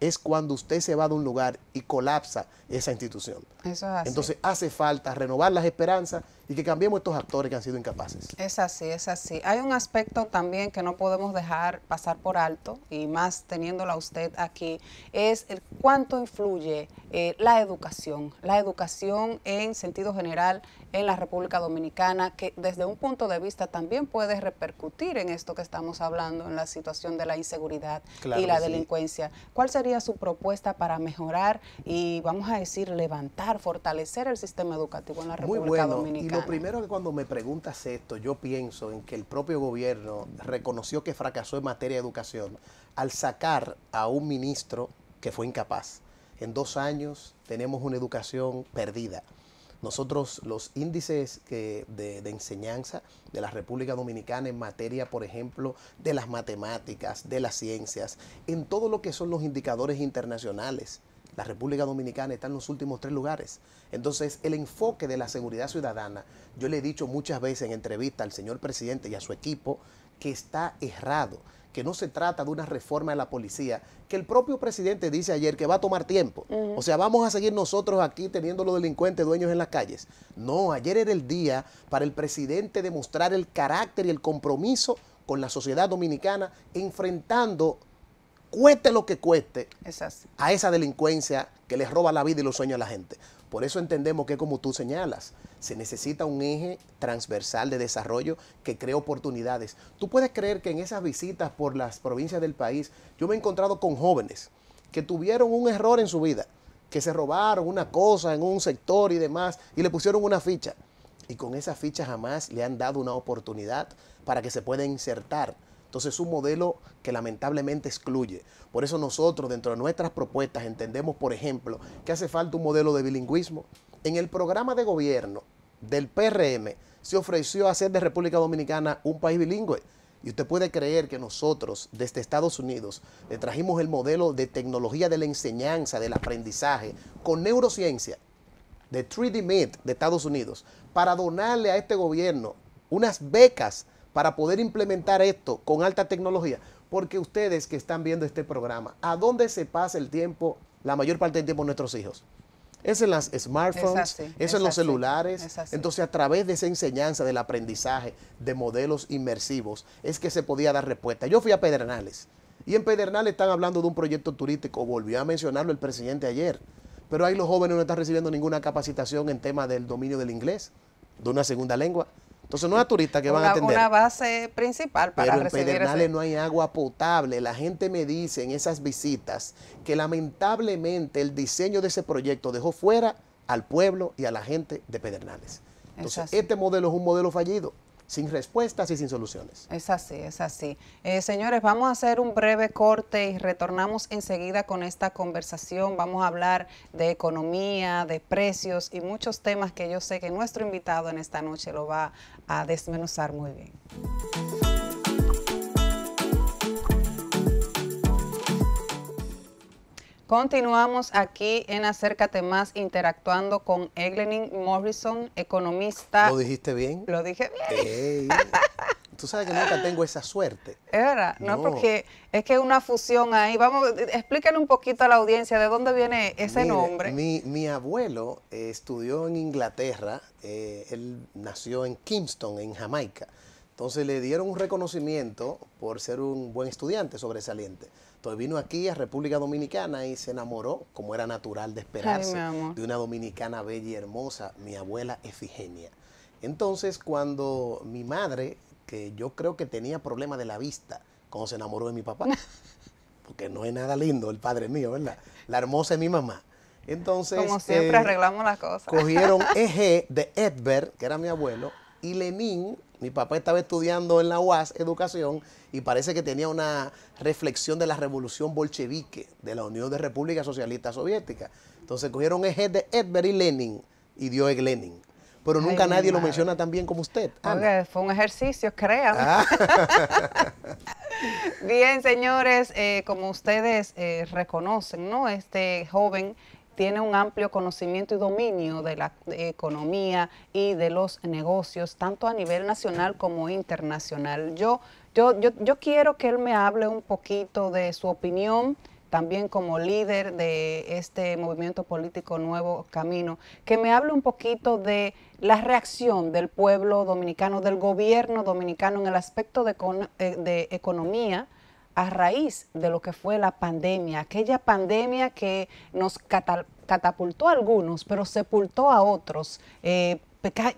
es cuando usted se va de un lugar y colapsa esa institución. Entonces hace falta renovar las esperanzas y que cambiemos estos actores que han sido incapaces. Es así, es así. Hay un aspecto también que no podemos dejar pasar por alto, y más teniéndola usted aquí, es el cuánto influye eh, la educación, la educación en sentido general en la República Dominicana, que desde un punto de vista también puede repercutir en esto que estamos hablando, en la situación de la inseguridad y la delincuencia. ¿Cuál sería su propuesta para mejorar y, vamos a decir, levantar, fortalecer el sistema educativo en la República Dominicana? Lo primero que cuando me preguntas esto, yo pienso en que el propio gobierno reconoció que fracasó en materia de educación al sacar a un ministro que fue incapaz. En dos años tenemos una educación perdida. Nosotros los índices de, enseñanza de la República Dominicana en materia, por ejemplo, de las matemáticas, de las ciencias, en todo lo que son los indicadores internacionales, la República Dominicana está en los últimos tres lugares. Entonces, el enfoque de la seguridad ciudadana, yo le he dicho muchas veces en entrevista al señor presidente y a su equipo, que está errado, que no se trata de una reforma de la policía, que el propio presidente dice ayer que va a tomar tiempo. O sea, vamos a seguir nosotros aquí teniendo los delincuentes dueños en las calles. No, ayer era el día para el presidente demostrar el carácter y el compromiso con la sociedad dominicana enfrentando cueste lo que cueste, a esa delincuencia que les roba la vida y los sueños a la gente. Por eso entendemos que, como tú señalas, se necesita un eje transversal de desarrollo que cree oportunidades. Tú puedes creer que en esas visitas por las provincias del país, yo me he encontrado con jóvenes que tuvieron un error en su vida, que se robaron una cosa en un sector y demás, y le pusieron una ficha. Y con esa ficha jamás le han dado una oportunidad para que se pueda insertar entonces es un modelo que lamentablemente excluye. Por eso nosotros dentro de nuestras propuestas entendemos, por ejemplo, que hace falta un modelo de bilingüismo. En el programa de gobierno del PRM se ofreció hacer de República Dominicana un país bilingüe. Y usted puede creer que nosotros desde Estados Unidos le trajimos el modelo de tecnología de la enseñanza, del aprendizaje, con neurociencia, de 3D Meet de Estados Unidos, para donarle a este gobierno unas becas para poder implementar esto con alta tecnología? Porque ustedes que están viendo este programa, ¿a dónde se pasa el tiempo, la mayor parte del tiempo nuestros hijos? Es en las smartphones, es, en los celulares. Entonces, a través de esa enseñanza, del aprendizaje, de modelos inmersivos, es que se podía dar respuesta. Yo fui a Pedernales y en Pedernales están hablando de un proyecto turístico, volvió a mencionarlo el presidente ayer, pero ahí los jóvenes no están recibiendo ninguna capacitación en tema del dominio del inglés, de una segunda lengua. Entonces no es turistas que van a atender. Una base principal para Pero en Pedernales no hay agua potable. La gente me dice en esas visitas que lamentablemente el diseño de ese proyecto dejó fuera al pueblo y a la gente de Pedernales. Entonces, este modelo es un modelo fallido sin respuestas y sin soluciones. Es así, es así. Eh, señores, vamos a hacer un breve corte y retornamos enseguida con esta conversación. Vamos a hablar de economía, de precios y muchos temas que yo sé que nuestro invitado en esta noche lo va a desmenuzar muy bien. Continuamos aquí en Acércate Más interactuando con Eglenin Morrison, economista. ¿Lo dijiste bien? Lo dije bien. Tú sabes que nunca tengo esa suerte. Es verdad, no. porque es que es una fusión ahí. Vamos, explícale un poquito a la audiencia de dónde viene ese nombre. Mi, mi abuelo eh, estudió en Inglaterra, eh, él nació en Kingston, en Jamaica. Entonces le dieron un reconocimiento por ser un buen estudiante sobresaliente vino aquí a República Dominicana y se enamoró, como era natural de esperarse, de una dominicana bella y hermosa, mi abuela Efigenia. Entonces, cuando mi madre, que yo creo que tenía problemas de la vista, cuando se enamoró de mi papá, porque no es nada lindo el padre mío, ¿verdad? La hermosa es mi mamá. Entonces, como siempre eh, arreglamos las cosas. Cogieron Eje de Edbert, que era mi abuelo, y Lenin mi papá estaba estudiando en la UAS educación y parece que tenía una reflexión de la revolución bolchevique de la Unión de Repúblicas Socialistas Soviética. Entonces cogieron jefe de Edberg y Lenin y dio el Lenin. Pero nunca nadie lo menciona tan bien como usted. fue un ejercicio, crean. Ah. bien, señores, eh, como ustedes eh, reconocen, ¿no? Este joven tiene un amplio conocimiento y dominio de la economía y de los negocios, tanto a nivel nacional como internacional. Yo, yo, yo, quiero que él me hable un poquito de su opinión también como líder de este movimiento político Nuevo Camino, que me hable un poquito de la reacción del pueblo dominicano, del gobierno dominicano en el aspecto de, de economía, a raíz de lo que fue la pandemia, aquella pandemia que nos catapultó a algunos, pero sepultó a otros. Eh,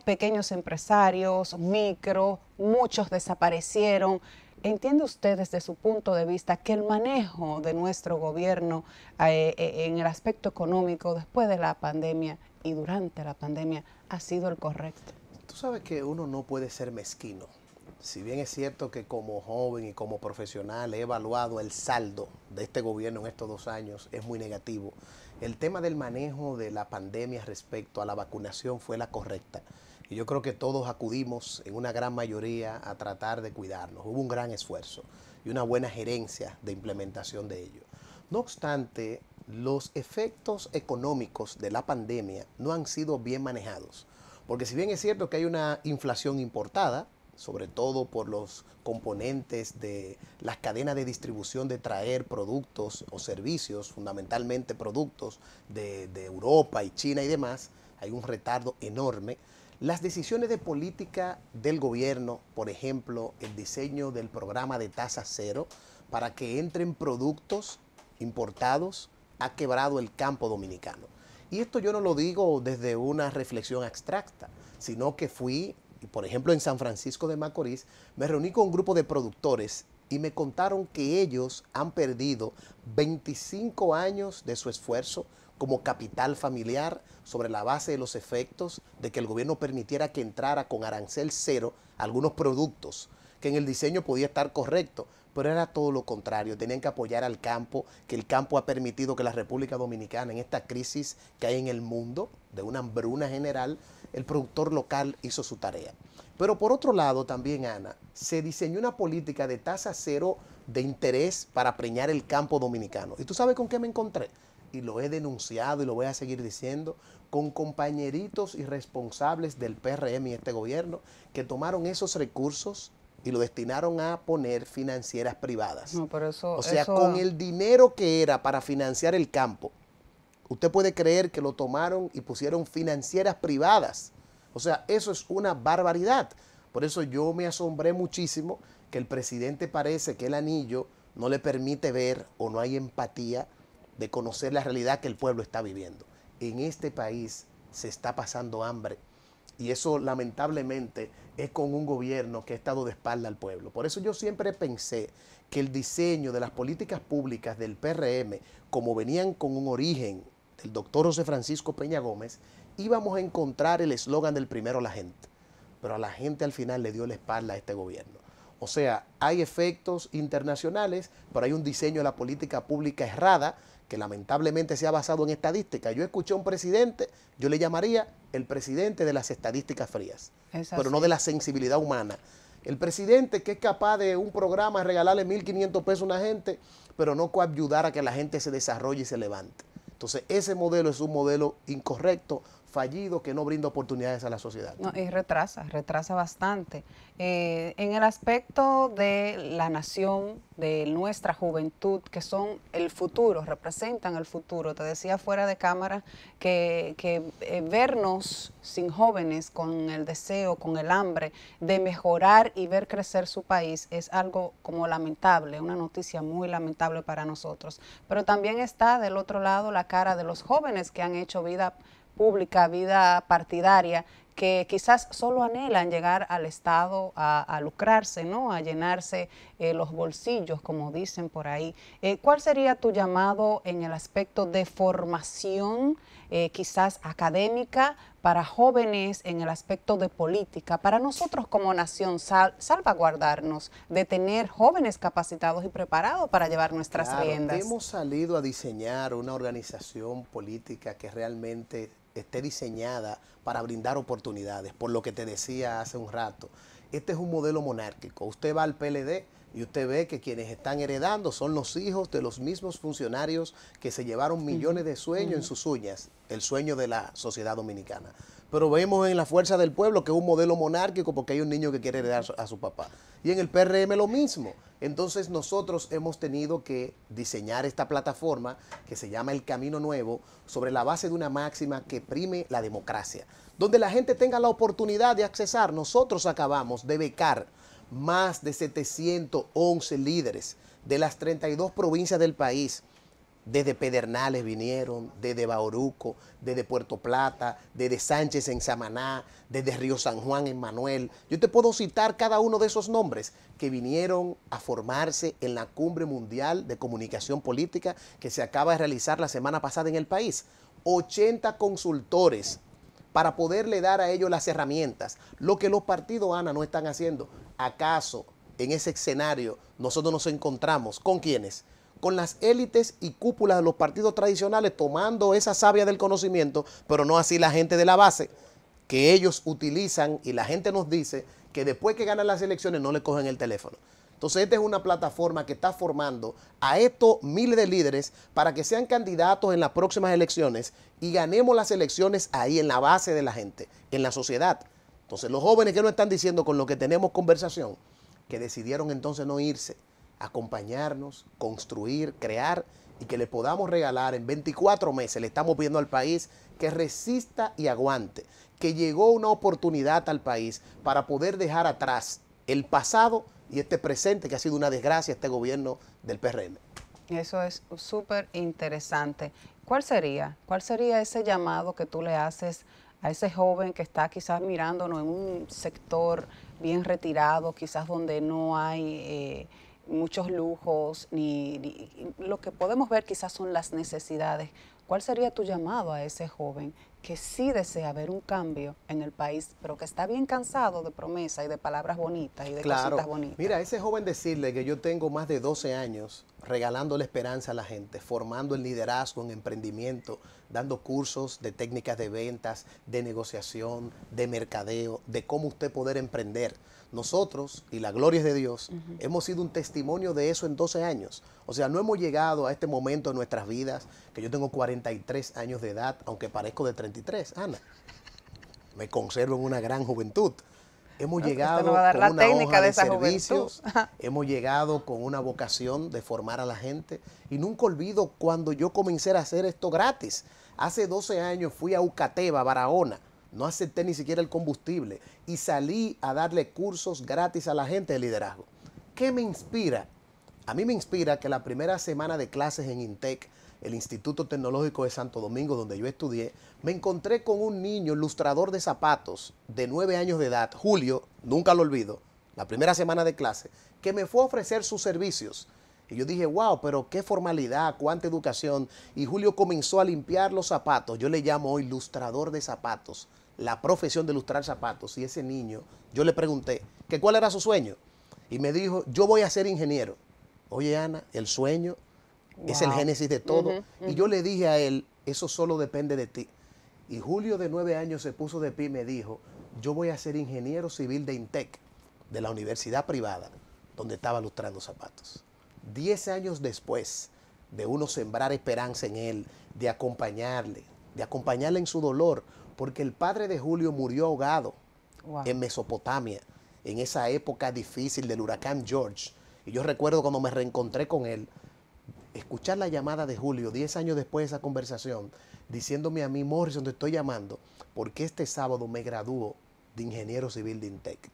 pequeños empresarios, micro, muchos desaparecieron. ¿Entiende usted desde su punto de vista que el manejo de nuestro gobierno eh, eh, en el aspecto económico después de la pandemia y durante la pandemia ha sido el correcto? Tú sabes que uno no puede ser mezquino si bien es cierto que como joven y como profesional he evaluado el saldo de este gobierno en estos dos años, es muy negativo. El tema del manejo de la pandemia respecto a la vacunación fue la correcta. Y yo creo que todos acudimos en una gran mayoría a tratar de cuidarnos. Hubo un gran esfuerzo y una buena gerencia de implementación de ello. No obstante, los efectos económicos de la pandemia no han sido bien manejados. Porque si bien es cierto que hay una inflación importada, sobre todo por los componentes de las cadenas de distribución de traer productos o servicios, fundamentalmente productos de, Europa y China y demás, hay un retardo enorme. Las decisiones de política del gobierno, por ejemplo, el diseño del programa de tasa cero para que entren productos importados, ha quebrado el campo dominicano. Y esto yo no lo digo desde una reflexión abstracta, sino que fui y por ejemplo en San Francisco de Macorís, me reuní con un grupo de productores y me contaron que ellos han perdido 25 años de su esfuerzo como capital familiar sobre la base de los efectos de que el gobierno permitiera que entrara con arancel cero algunos productos que en el diseño podía estar correcto, pero era todo lo contrario, tenían que apoyar al campo, que el campo ha permitido que la República Dominicana en esta crisis que hay en el mundo, de una hambruna general, el productor local hizo su tarea. Pero por otro lado, también, Ana, se diseñó una política de tasa cero de interés para preñar el campo dominicano. ¿Y tú sabes con qué me encontré? Y lo he denunciado y lo voy a seguir diciendo, con compañeritos y responsables del PRM y este gobierno que tomaron esos recursos y lo destinaron a poner financieras privadas. No, pero eso, o sea, con el dinero que era para financiar el campo, Usted puede creer que lo tomaron y pusieron financieras privadas. O sea, eso es una barbaridad. Por eso yo me asombré muchísimo que el presidente parece que el anillo no le permite ver o no hay empatía de conocer la realidad que el pueblo está viviendo. En este país se está pasando hambre y eso lamentablemente es con un gobierno que ha estado de espalda al pueblo. Por eso yo siempre pensé que el diseño de las políticas públicas del PRM, como venían con un origen del doctor José Francisco Peña Gómez, íbamos a encontrar el eslogan del primero la gente. Pero a la gente al final le dio la espalda a este gobierno. O sea, hay efectos internacionales, pero hay un diseño de la política pública errada que lamentablemente se ha basado en estadísticas. Yo escuché a un presidente, yo le llamaría el presidente de las estadísticas frías, pero no de la sensibilidad humana. El presidente que es capaz de un programa regalarle 1.500 pesos a una gente, pero no ayudar a que la gente se desarrolle y se levante. Entonces, ese modelo es un modelo incorrecto fallido que no brinda oportunidades a la sociedad. No, y retrasa, retrasa bastante. Eh, en el aspecto de la nación, de nuestra juventud, que son el futuro, representan el futuro. Te decía fuera de cámara que, eh, vernos sin jóvenes, con el deseo, con el hambre de mejorar y ver crecer su país, es algo como lamentable, una noticia muy lamentable para nosotros. Pero también está del otro lado la cara de los jóvenes que han hecho vida pública, vida partidaria, que quizás solo anhelan llegar al Estado a, lucrarse, ¿no? a llenarse eh, los bolsillos, como dicen por ahí. Eh, ¿Cuál sería tu llamado en el aspecto de formación, eh, quizás académica, para jóvenes en el aspecto de política, para nosotros como nación salvaguardarnos de tener jóvenes capacitados y preparados para llevar nuestras claro, Hemos salido a diseñar una organización política que realmente esté diseñada para brindar oportunidades, por lo que te decía hace un rato. Este es un modelo monárquico. Usted va al PLD y usted ve que quienes están heredando son los hijos de los mismos funcionarios que se llevaron millones de sueños en sus uñas, el sueño de la sociedad dominicana. Pero vemos en la fuerza del pueblo que es un modelo monárquico porque hay un niño que quiere heredar a su papá. Y en el PRM lo mismo. Entonces nosotros hemos tenido que diseñar esta plataforma que se llama El Camino Nuevo sobre la base de una máxima que prime la democracia, donde la gente tenga la oportunidad de accesar. Nosotros acabamos de becar más de 711 líderes de las 32 provincias del país. Desde Pedernales vinieron, desde Bauruco, desde Puerto Plata, desde Sánchez en Samaná, desde Río San Juan en Manuel. Yo te puedo citar cada uno de esos nombres que vinieron a formarse en la Cumbre Mundial de Comunicación Política que se acaba de realizar la semana pasada en el país. 80 consultores para poderle dar a ellos las herramientas, lo que los partidos, Ana, no están haciendo. ¿Acaso en ese escenario nosotros nos encontramos con quiénes? Con las élites y cúpulas de los partidos tradicionales tomando esa savia del conocimiento, pero no así la gente de la base, que ellos utilizan y la gente nos dice que después que ganan las elecciones no le cogen el teléfono. Entonces, esta es una plataforma que está formando a estos miles de líderes para que sean candidatos en las próximas elecciones y ganemos las elecciones ahí en la base de la gente, en la sociedad. Entonces, los jóvenes que nos están diciendo con lo que tenemos conversación, que decidieron entonces no irse, acompañarnos, construir, crear y que le podamos regalar en 24 meses, le estamos pidiendo al país que resista y aguante, que llegó una oportunidad al país para poder dejar atrás el pasado y este presente que ha sido una desgracia este gobierno del PRN. Eso es súper interesante. ¿Cuál sería? ¿Cuál sería ese llamado que tú le haces a ese joven que está quizás mirándonos en un sector bien retirado, quizás donde no hay eh, muchos lujos, ni, lo que podemos ver quizás son las necesidades ¿Cuál sería tu llamado a ese joven que sí desea ver un cambio en el país, pero que está bien cansado de promesas y de palabras bonitas y de cosas cositas bonitas? Mira, ese joven decirle que yo tengo más de 12 años regalando la esperanza a la gente, formando el liderazgo en emprendimiento, dando cursos de técnicas de ventas, de negociación, de mercadeo, de cómo usted poder emprender. Nosotros, y la gloria es de Dios, hemos sido un testimonio de eso en 12 años. O sea, no hemos llegado a este momento en nuestras vidas, que yo tengo 43 años de edad, aunque parezco de 33, Ana. Me conservo en una gran juventud. Hemos ah, llegado con una servicios, hemos llegado con una vocación de formar a la gente. Y nunca olvido cuando yo comencé a hacer esto gratis. Hace 12 años fui a Ucateba, Barahona, no acepté ni siquiera el combustible y salí a darle cursos gratis a la gente de liderazgo. ¿Qué me inspira? A mí me inspira que la primera semana de clases en Intec, el Instituto Tecnológico de Santo Domingo, donde yo estudié, me encontré con un niño ilustrador de zapatos de 9 años de edad, Julio, nunca lo olvido, la primera semana de clase, que me fue a ofrecer sus servicios y yo dije, wow, pero qué formalidad, cuánta educación. Y Julio comenzó a limpiar los zapatos. Yo le llamo hoy lustrador de zapatos, la profesión de lustrar zapatos. Y ese niño, yo le pregunté, qué cuál era su sueño. Y me dijo, yo voy a ser ingeniero. Oye, Ana, el sueño es el génesis de todo. Y yo le dije a él, eso solo depende de ti. Y Julio de nueve años se puso de pie y me dijo, yo voy a ser ingeniero civil de INTEC, de la universidad privada, donde estaba lustrando zapatos. Diez años después de uno sembrar esperanza en él, de acompañarle, de acompañarle en su dolor, porque el padre de Julio murió ahogado en Mesopotamia, en esa época difícil del huracán George. Y yo recuerdo cuando me reencontré con él, escuchar la llamada de Julio diez años después de esa conversación, diciéndome a mí, Morrison, te estoy llamando porque este sábado me gradúo de ingeniero civil de INTEC.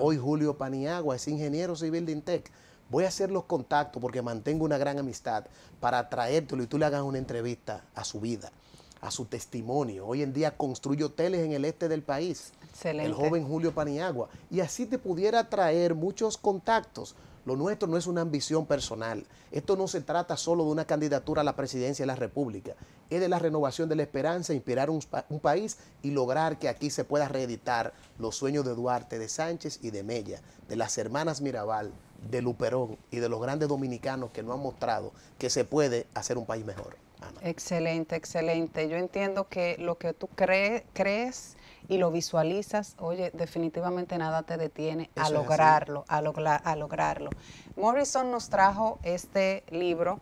Hoy Julio Paniagua es ingeniero civil de INTEC voy a hacer los contactos porque mantengo una gran amistad para traértelo y tú le hagas una entrevista a su vida, a su testimonio. Hoy en día construye hoteles en el este del país. El joven Julio Paniagua. Y así te pudiera traer muchos contactos. Lo nuestro no es una ambición personal. Esto no se trata solo de una candidatura a la presidencia de la República. Es de la renovación de la esperanza, inspirar un, un, país y lograr que aquí se pueda reeditar los sueños de Duarte, de Sánchez y de Mella, de las hermanas Mirabal, de Luperón y de los grandes dominicanos que nos han mostrado que se puede hacer un país mejor. Excelente, excelente. Yo entiendo que lo que tú crees y lo visualizas, oye, definitivamente nada te detiene a lograrlo, a, lograrlo. Morrison nos trajo este libro,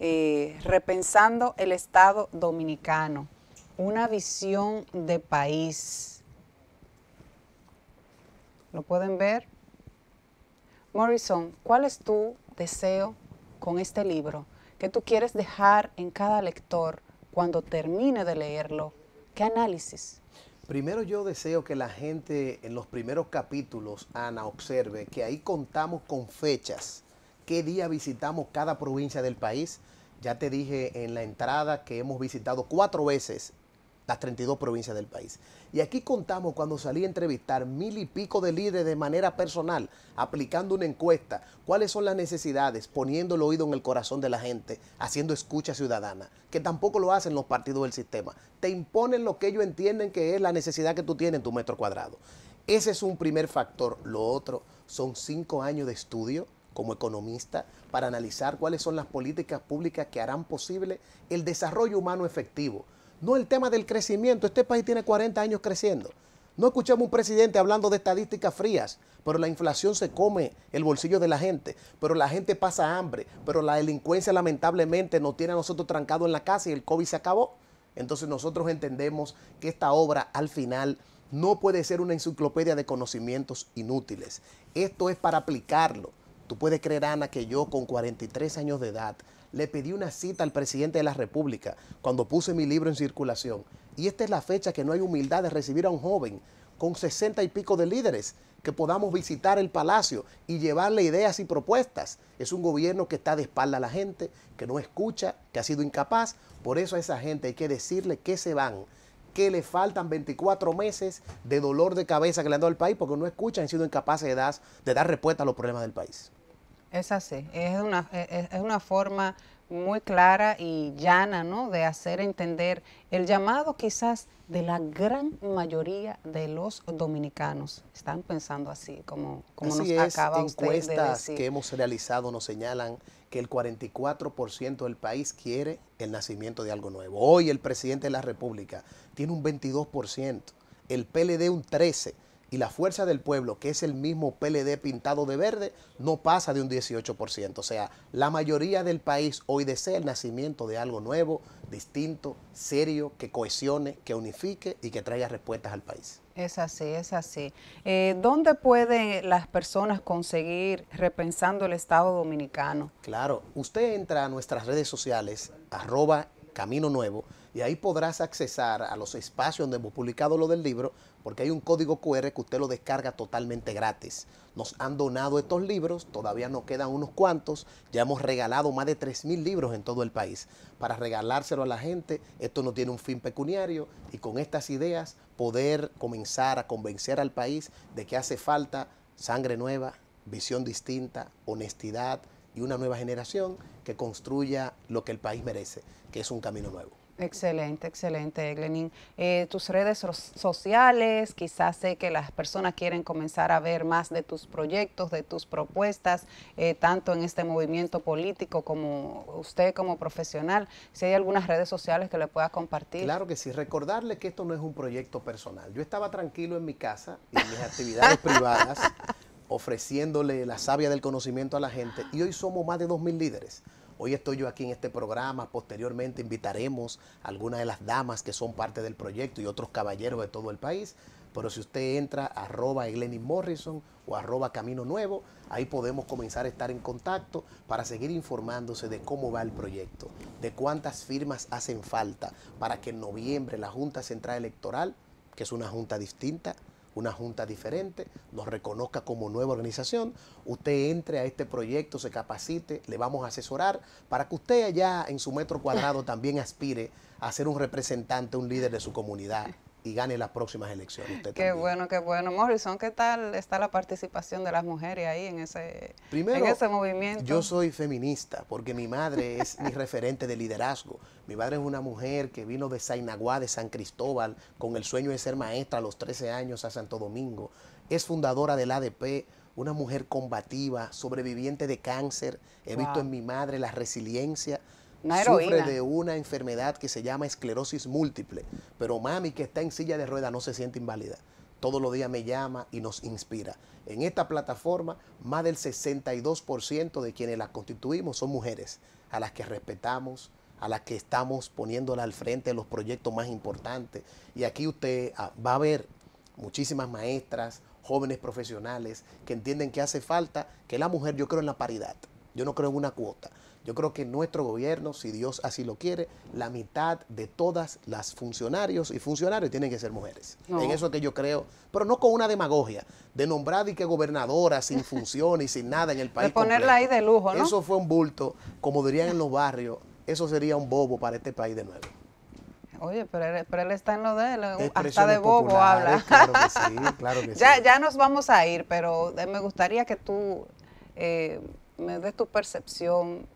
eh, Repensando el Estado Dominicano, una visión de país. ¿Lo pueden ver? Morrison, ¿cuál es tu deseo con este libro? ¿Qué tú quieres dejar en cada lector cuando termine de leerlo? ¿Qué análisis? Primero yo deseo que la gente en los primeros capítulos, Ana, observe que ahí contamos con fechas, qué día visitamos cada provincia del país. Ya te dije en la entrada que hemos visitado cuatro veces las 32 provincias del país. Y aquí contamos cuando salí a entrevistar mil y pico de líderes de manera personal, aplicando una encuesta, cuáles son las necesidades, poniendo el oído en el corazón de la gente, haciendo escucha ciudadana, que tampoco lo hacen los partidos del sistema. Te imponen lo que ellos entienden que es la necesidad que tú tienes en tu metro cuadrado. Ese es un primer factor. Lo otro son cinco años de estudio como economista para analizar cuáles son las políticas públicas que harán posible el desarrollo humano efectivo no el tema del crecimiento. Este país tiene 40 años creciendo. No escuchamos un presidente hablando de estadísticas frías, pero la inflación se come el bolsillo de la gente, pero la gente pasa hambre, pero la delincuencia lamentablemente nos tiene a nosotros trancados en la casa y el COVID se acabó. Entonces nosotros entendemos que esta obra al final no puede ser una enciclopedia de conocimientos inútiles. Esto es para aplicarlo. Tú puedes creer, Ana, que yo con 43 años de edad le pedí una cita al presidente de la República cuando puse mi libro en circulación. Y esta es la fecha que no hay humildad de recibir a un joven con sesenta y pico de líderes que podamos visitar el palacio y llevarle ideas y propuestas. Es un gobierno que está de espalda a la gente, que no escucha, que ha sido incapaz. Por eso a esa gente hay que decirle que se van, que le faltan 24 meses de dolor de cabeza que le han dado al país porque no escuchan, han sido incapaces de de dar respuesta a los problemas del país. Es así, es una, es, una forma muy clara y llana ¿no? de hacer entender el llamado quizás de la gran mayoría de los dominicanos. Están pensando así, como, como nos acaba encuestas que hemos realizado nos señalan que el 44% del país quiere el nacimiento de algo nuevo. Hoy el presidente de la República tiene un 22%, el PLD un 13%, y la fuerza del pueblo, que es el mismo PLD pintado de verde, no pasa de un 18%. O sea, la mayoría del país hoy desea el nacimiento de algo nuevo, distinto, serio, que cohesione, que unifique y que traiga respuestas al país. Es así, es así. Eh, ¿Dónde pueden las personas conseguir repensando el Estado Dominicano? Claro, usted entra a nuestras redes sociales, arroba Camino Nuevo, y ahí podrás accesar a los espacios donde hemos publicado lo del libro, porque hay un código QR que usted lo descarga totalmente gratis. Nos han donado estos libros, todavía nos quedan unos cuantos, ya hemos regalado más de 3.000 libros en todo el país. Para regalárselo a la gente, esto no tiene un fin pecuniario y con estas ideas poder comenzar a convencer al país de que hace falta sangre nueva, visión distinta, honestidad y una nueva generación que construya lo que el país merece, que es un camino nuevo. Excelente, excelente, Eglenin. Eh, tus redes sociales, quizás sé que las personas quieren comenzar a ver más de tus proyectos, de tus propuestas, eh, tanto en este movimiento político como usted como profesional. Si hay algunas redes sociales que le pueda compartir. Claro que sí, recordarle que esto no es un proyecto personal. Yo estaba tranquilo en mi casa y en mis actividades privadas, ofreciéndole la savia del conocimiento a la gente, y hoy somos más de 2.000 líderes. Hoy estoy yo aquí en este programa, posteriormente invitaremos a algunas de las damas que son parte del proyecto y otros caballeros de todo el país. Pero si usted entra a arroba Eleni Morrison o arroba Camino Nuevo, ahí podemos comenzar a estar en contacto para seguir informándose de cómo va el proyecto, de cuántas firmas hacen falta para que en noviembre la Junta Central Electoral, que es una junta distinta, una junta diferente, nos reconozca como nueva organización, usted entre a este proyecto, se capacite, le vamos a asesorar para que usted allá en su metro cuadrado también aspire a ser un representante, un líder de su comunidad y gane las próximas elecciones. qué bueno, qué bueno. Morrison, ¿qué tal está la participación de las mujeres ahí en ese, Primero, en movimiento? Yo soy feminista porque mi madre es mi referente de liderazgo. Mi madre es una mujer que vino de Sainaguá, de San Cristóbal, con el sueño de ser maestra a los 13 años a Santo Domingo. Es fundadora del ADP, una mujer combativa, sobreviviente de cáncer. He visto en mi madre la resiliencia sufre de una enfermedad que se llama esclerosis múltiple, pero mami que está en silla de ruedas no se siente inválida. Todos los días me llama y nos inspira. En esta plataforma, más del 62% de quienes la constituimos son mujeres, a las que respetamos, a las que estamos poniéndola al frente de los proyectos más importantes. Y aquí usted ah, va a ver muchísimas maestras, jóvenes profesionales que entienden que hace falta que la mujer, yo creo en la paridad, yo no creo en una cuota. Yo creo que nuestro gobierno, si Dios así lo quiere, la mitad de todas las funcionarios y funcionarios tienen que ser mujeres. En eso que yo creo, pero no con una demagogia de nombrar y que gobernadora sin función y sin nada en el país. De ponerla ahí de lujo, ¿no? Eso fue un bulto, como dirían en los barrios, eso sería un bobo para este país de nuevo. Oye, pero él, está en lo de él, hasta de bobo habla. Claro sí, claro que ya, sí. Ya nos vamos a ir, pero eh, me gustaría que tú eh, me des tu percepción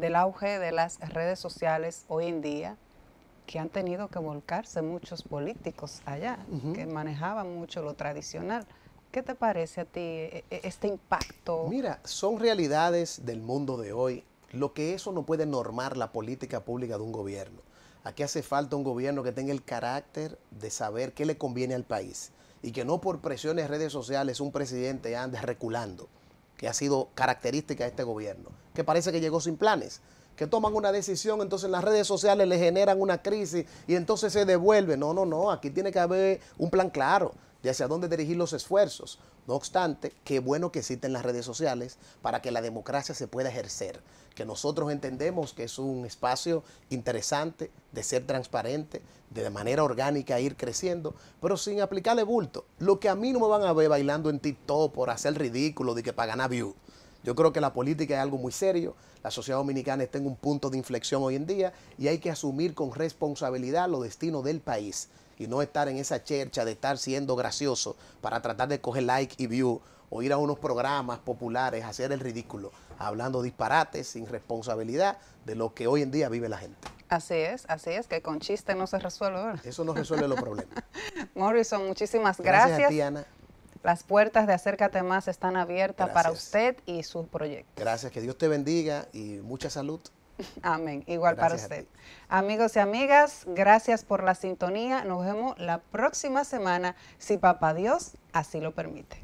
del auge de las redes sociales hoy en día, que han tenido que volcarse muchos políticos allá, que manejaban mucho lo tradicional. ¿Qué te parece a ti e, e, este impacto? Mira, son realidades del mundo de hoy. Lo que eso no puede normar la política pública de un gobierno. Aquí hace falta un gobierno que tenga el carácter de saber qué le conviene al país y que no por presiones redes sociales un presidente ande reculando que ha sido característica de este gobierno, que parece que llegó sin planes, que toman una decisión, entonces en las redes sociales le generan una crisis y entonces se devuelve. No, no, no, aquí tiene que haber un plan claro de hacia dónde dirigir los esfuerzos, no obstante, qué bueno que existen las redes sociales para que la democracia se pueda ejercer, que nosotros entendemos que es un espacio interesante de ser transparente, de manera orgánica ir creciendo, pero sin aplicarle bulto. Lo que a mí no me van a ver bailando en TikTok por hacer ridículo de que pagan a view. Yo creo que la política es algo muy serio, la sociedad dominicana está en un punto de inflexión hoy en día y hay que asumir con responsabilidad los destinos del país y no estar en esa chercha de estar siendo gracioso para tratar de coger like y view o ir a unos programas populares, hacer el ridículo, hablando disparates sin responsabilidad de lo que hoy en día vive la gente. Así es, así es, que con chiste no se resuelve. Eso no resuelve los problemas. Morrison, muchísimas gracias. Gracias a Las puertas de Acércate Más están abiertas para usted y sus proyectos. Gracias, que Dios te bendiga y mucha salud. Amén. Igual para usted. Amigos y amigas, gracias por la sintonía. Nos vemos la próxima semana, si Papá Dios así lo permite.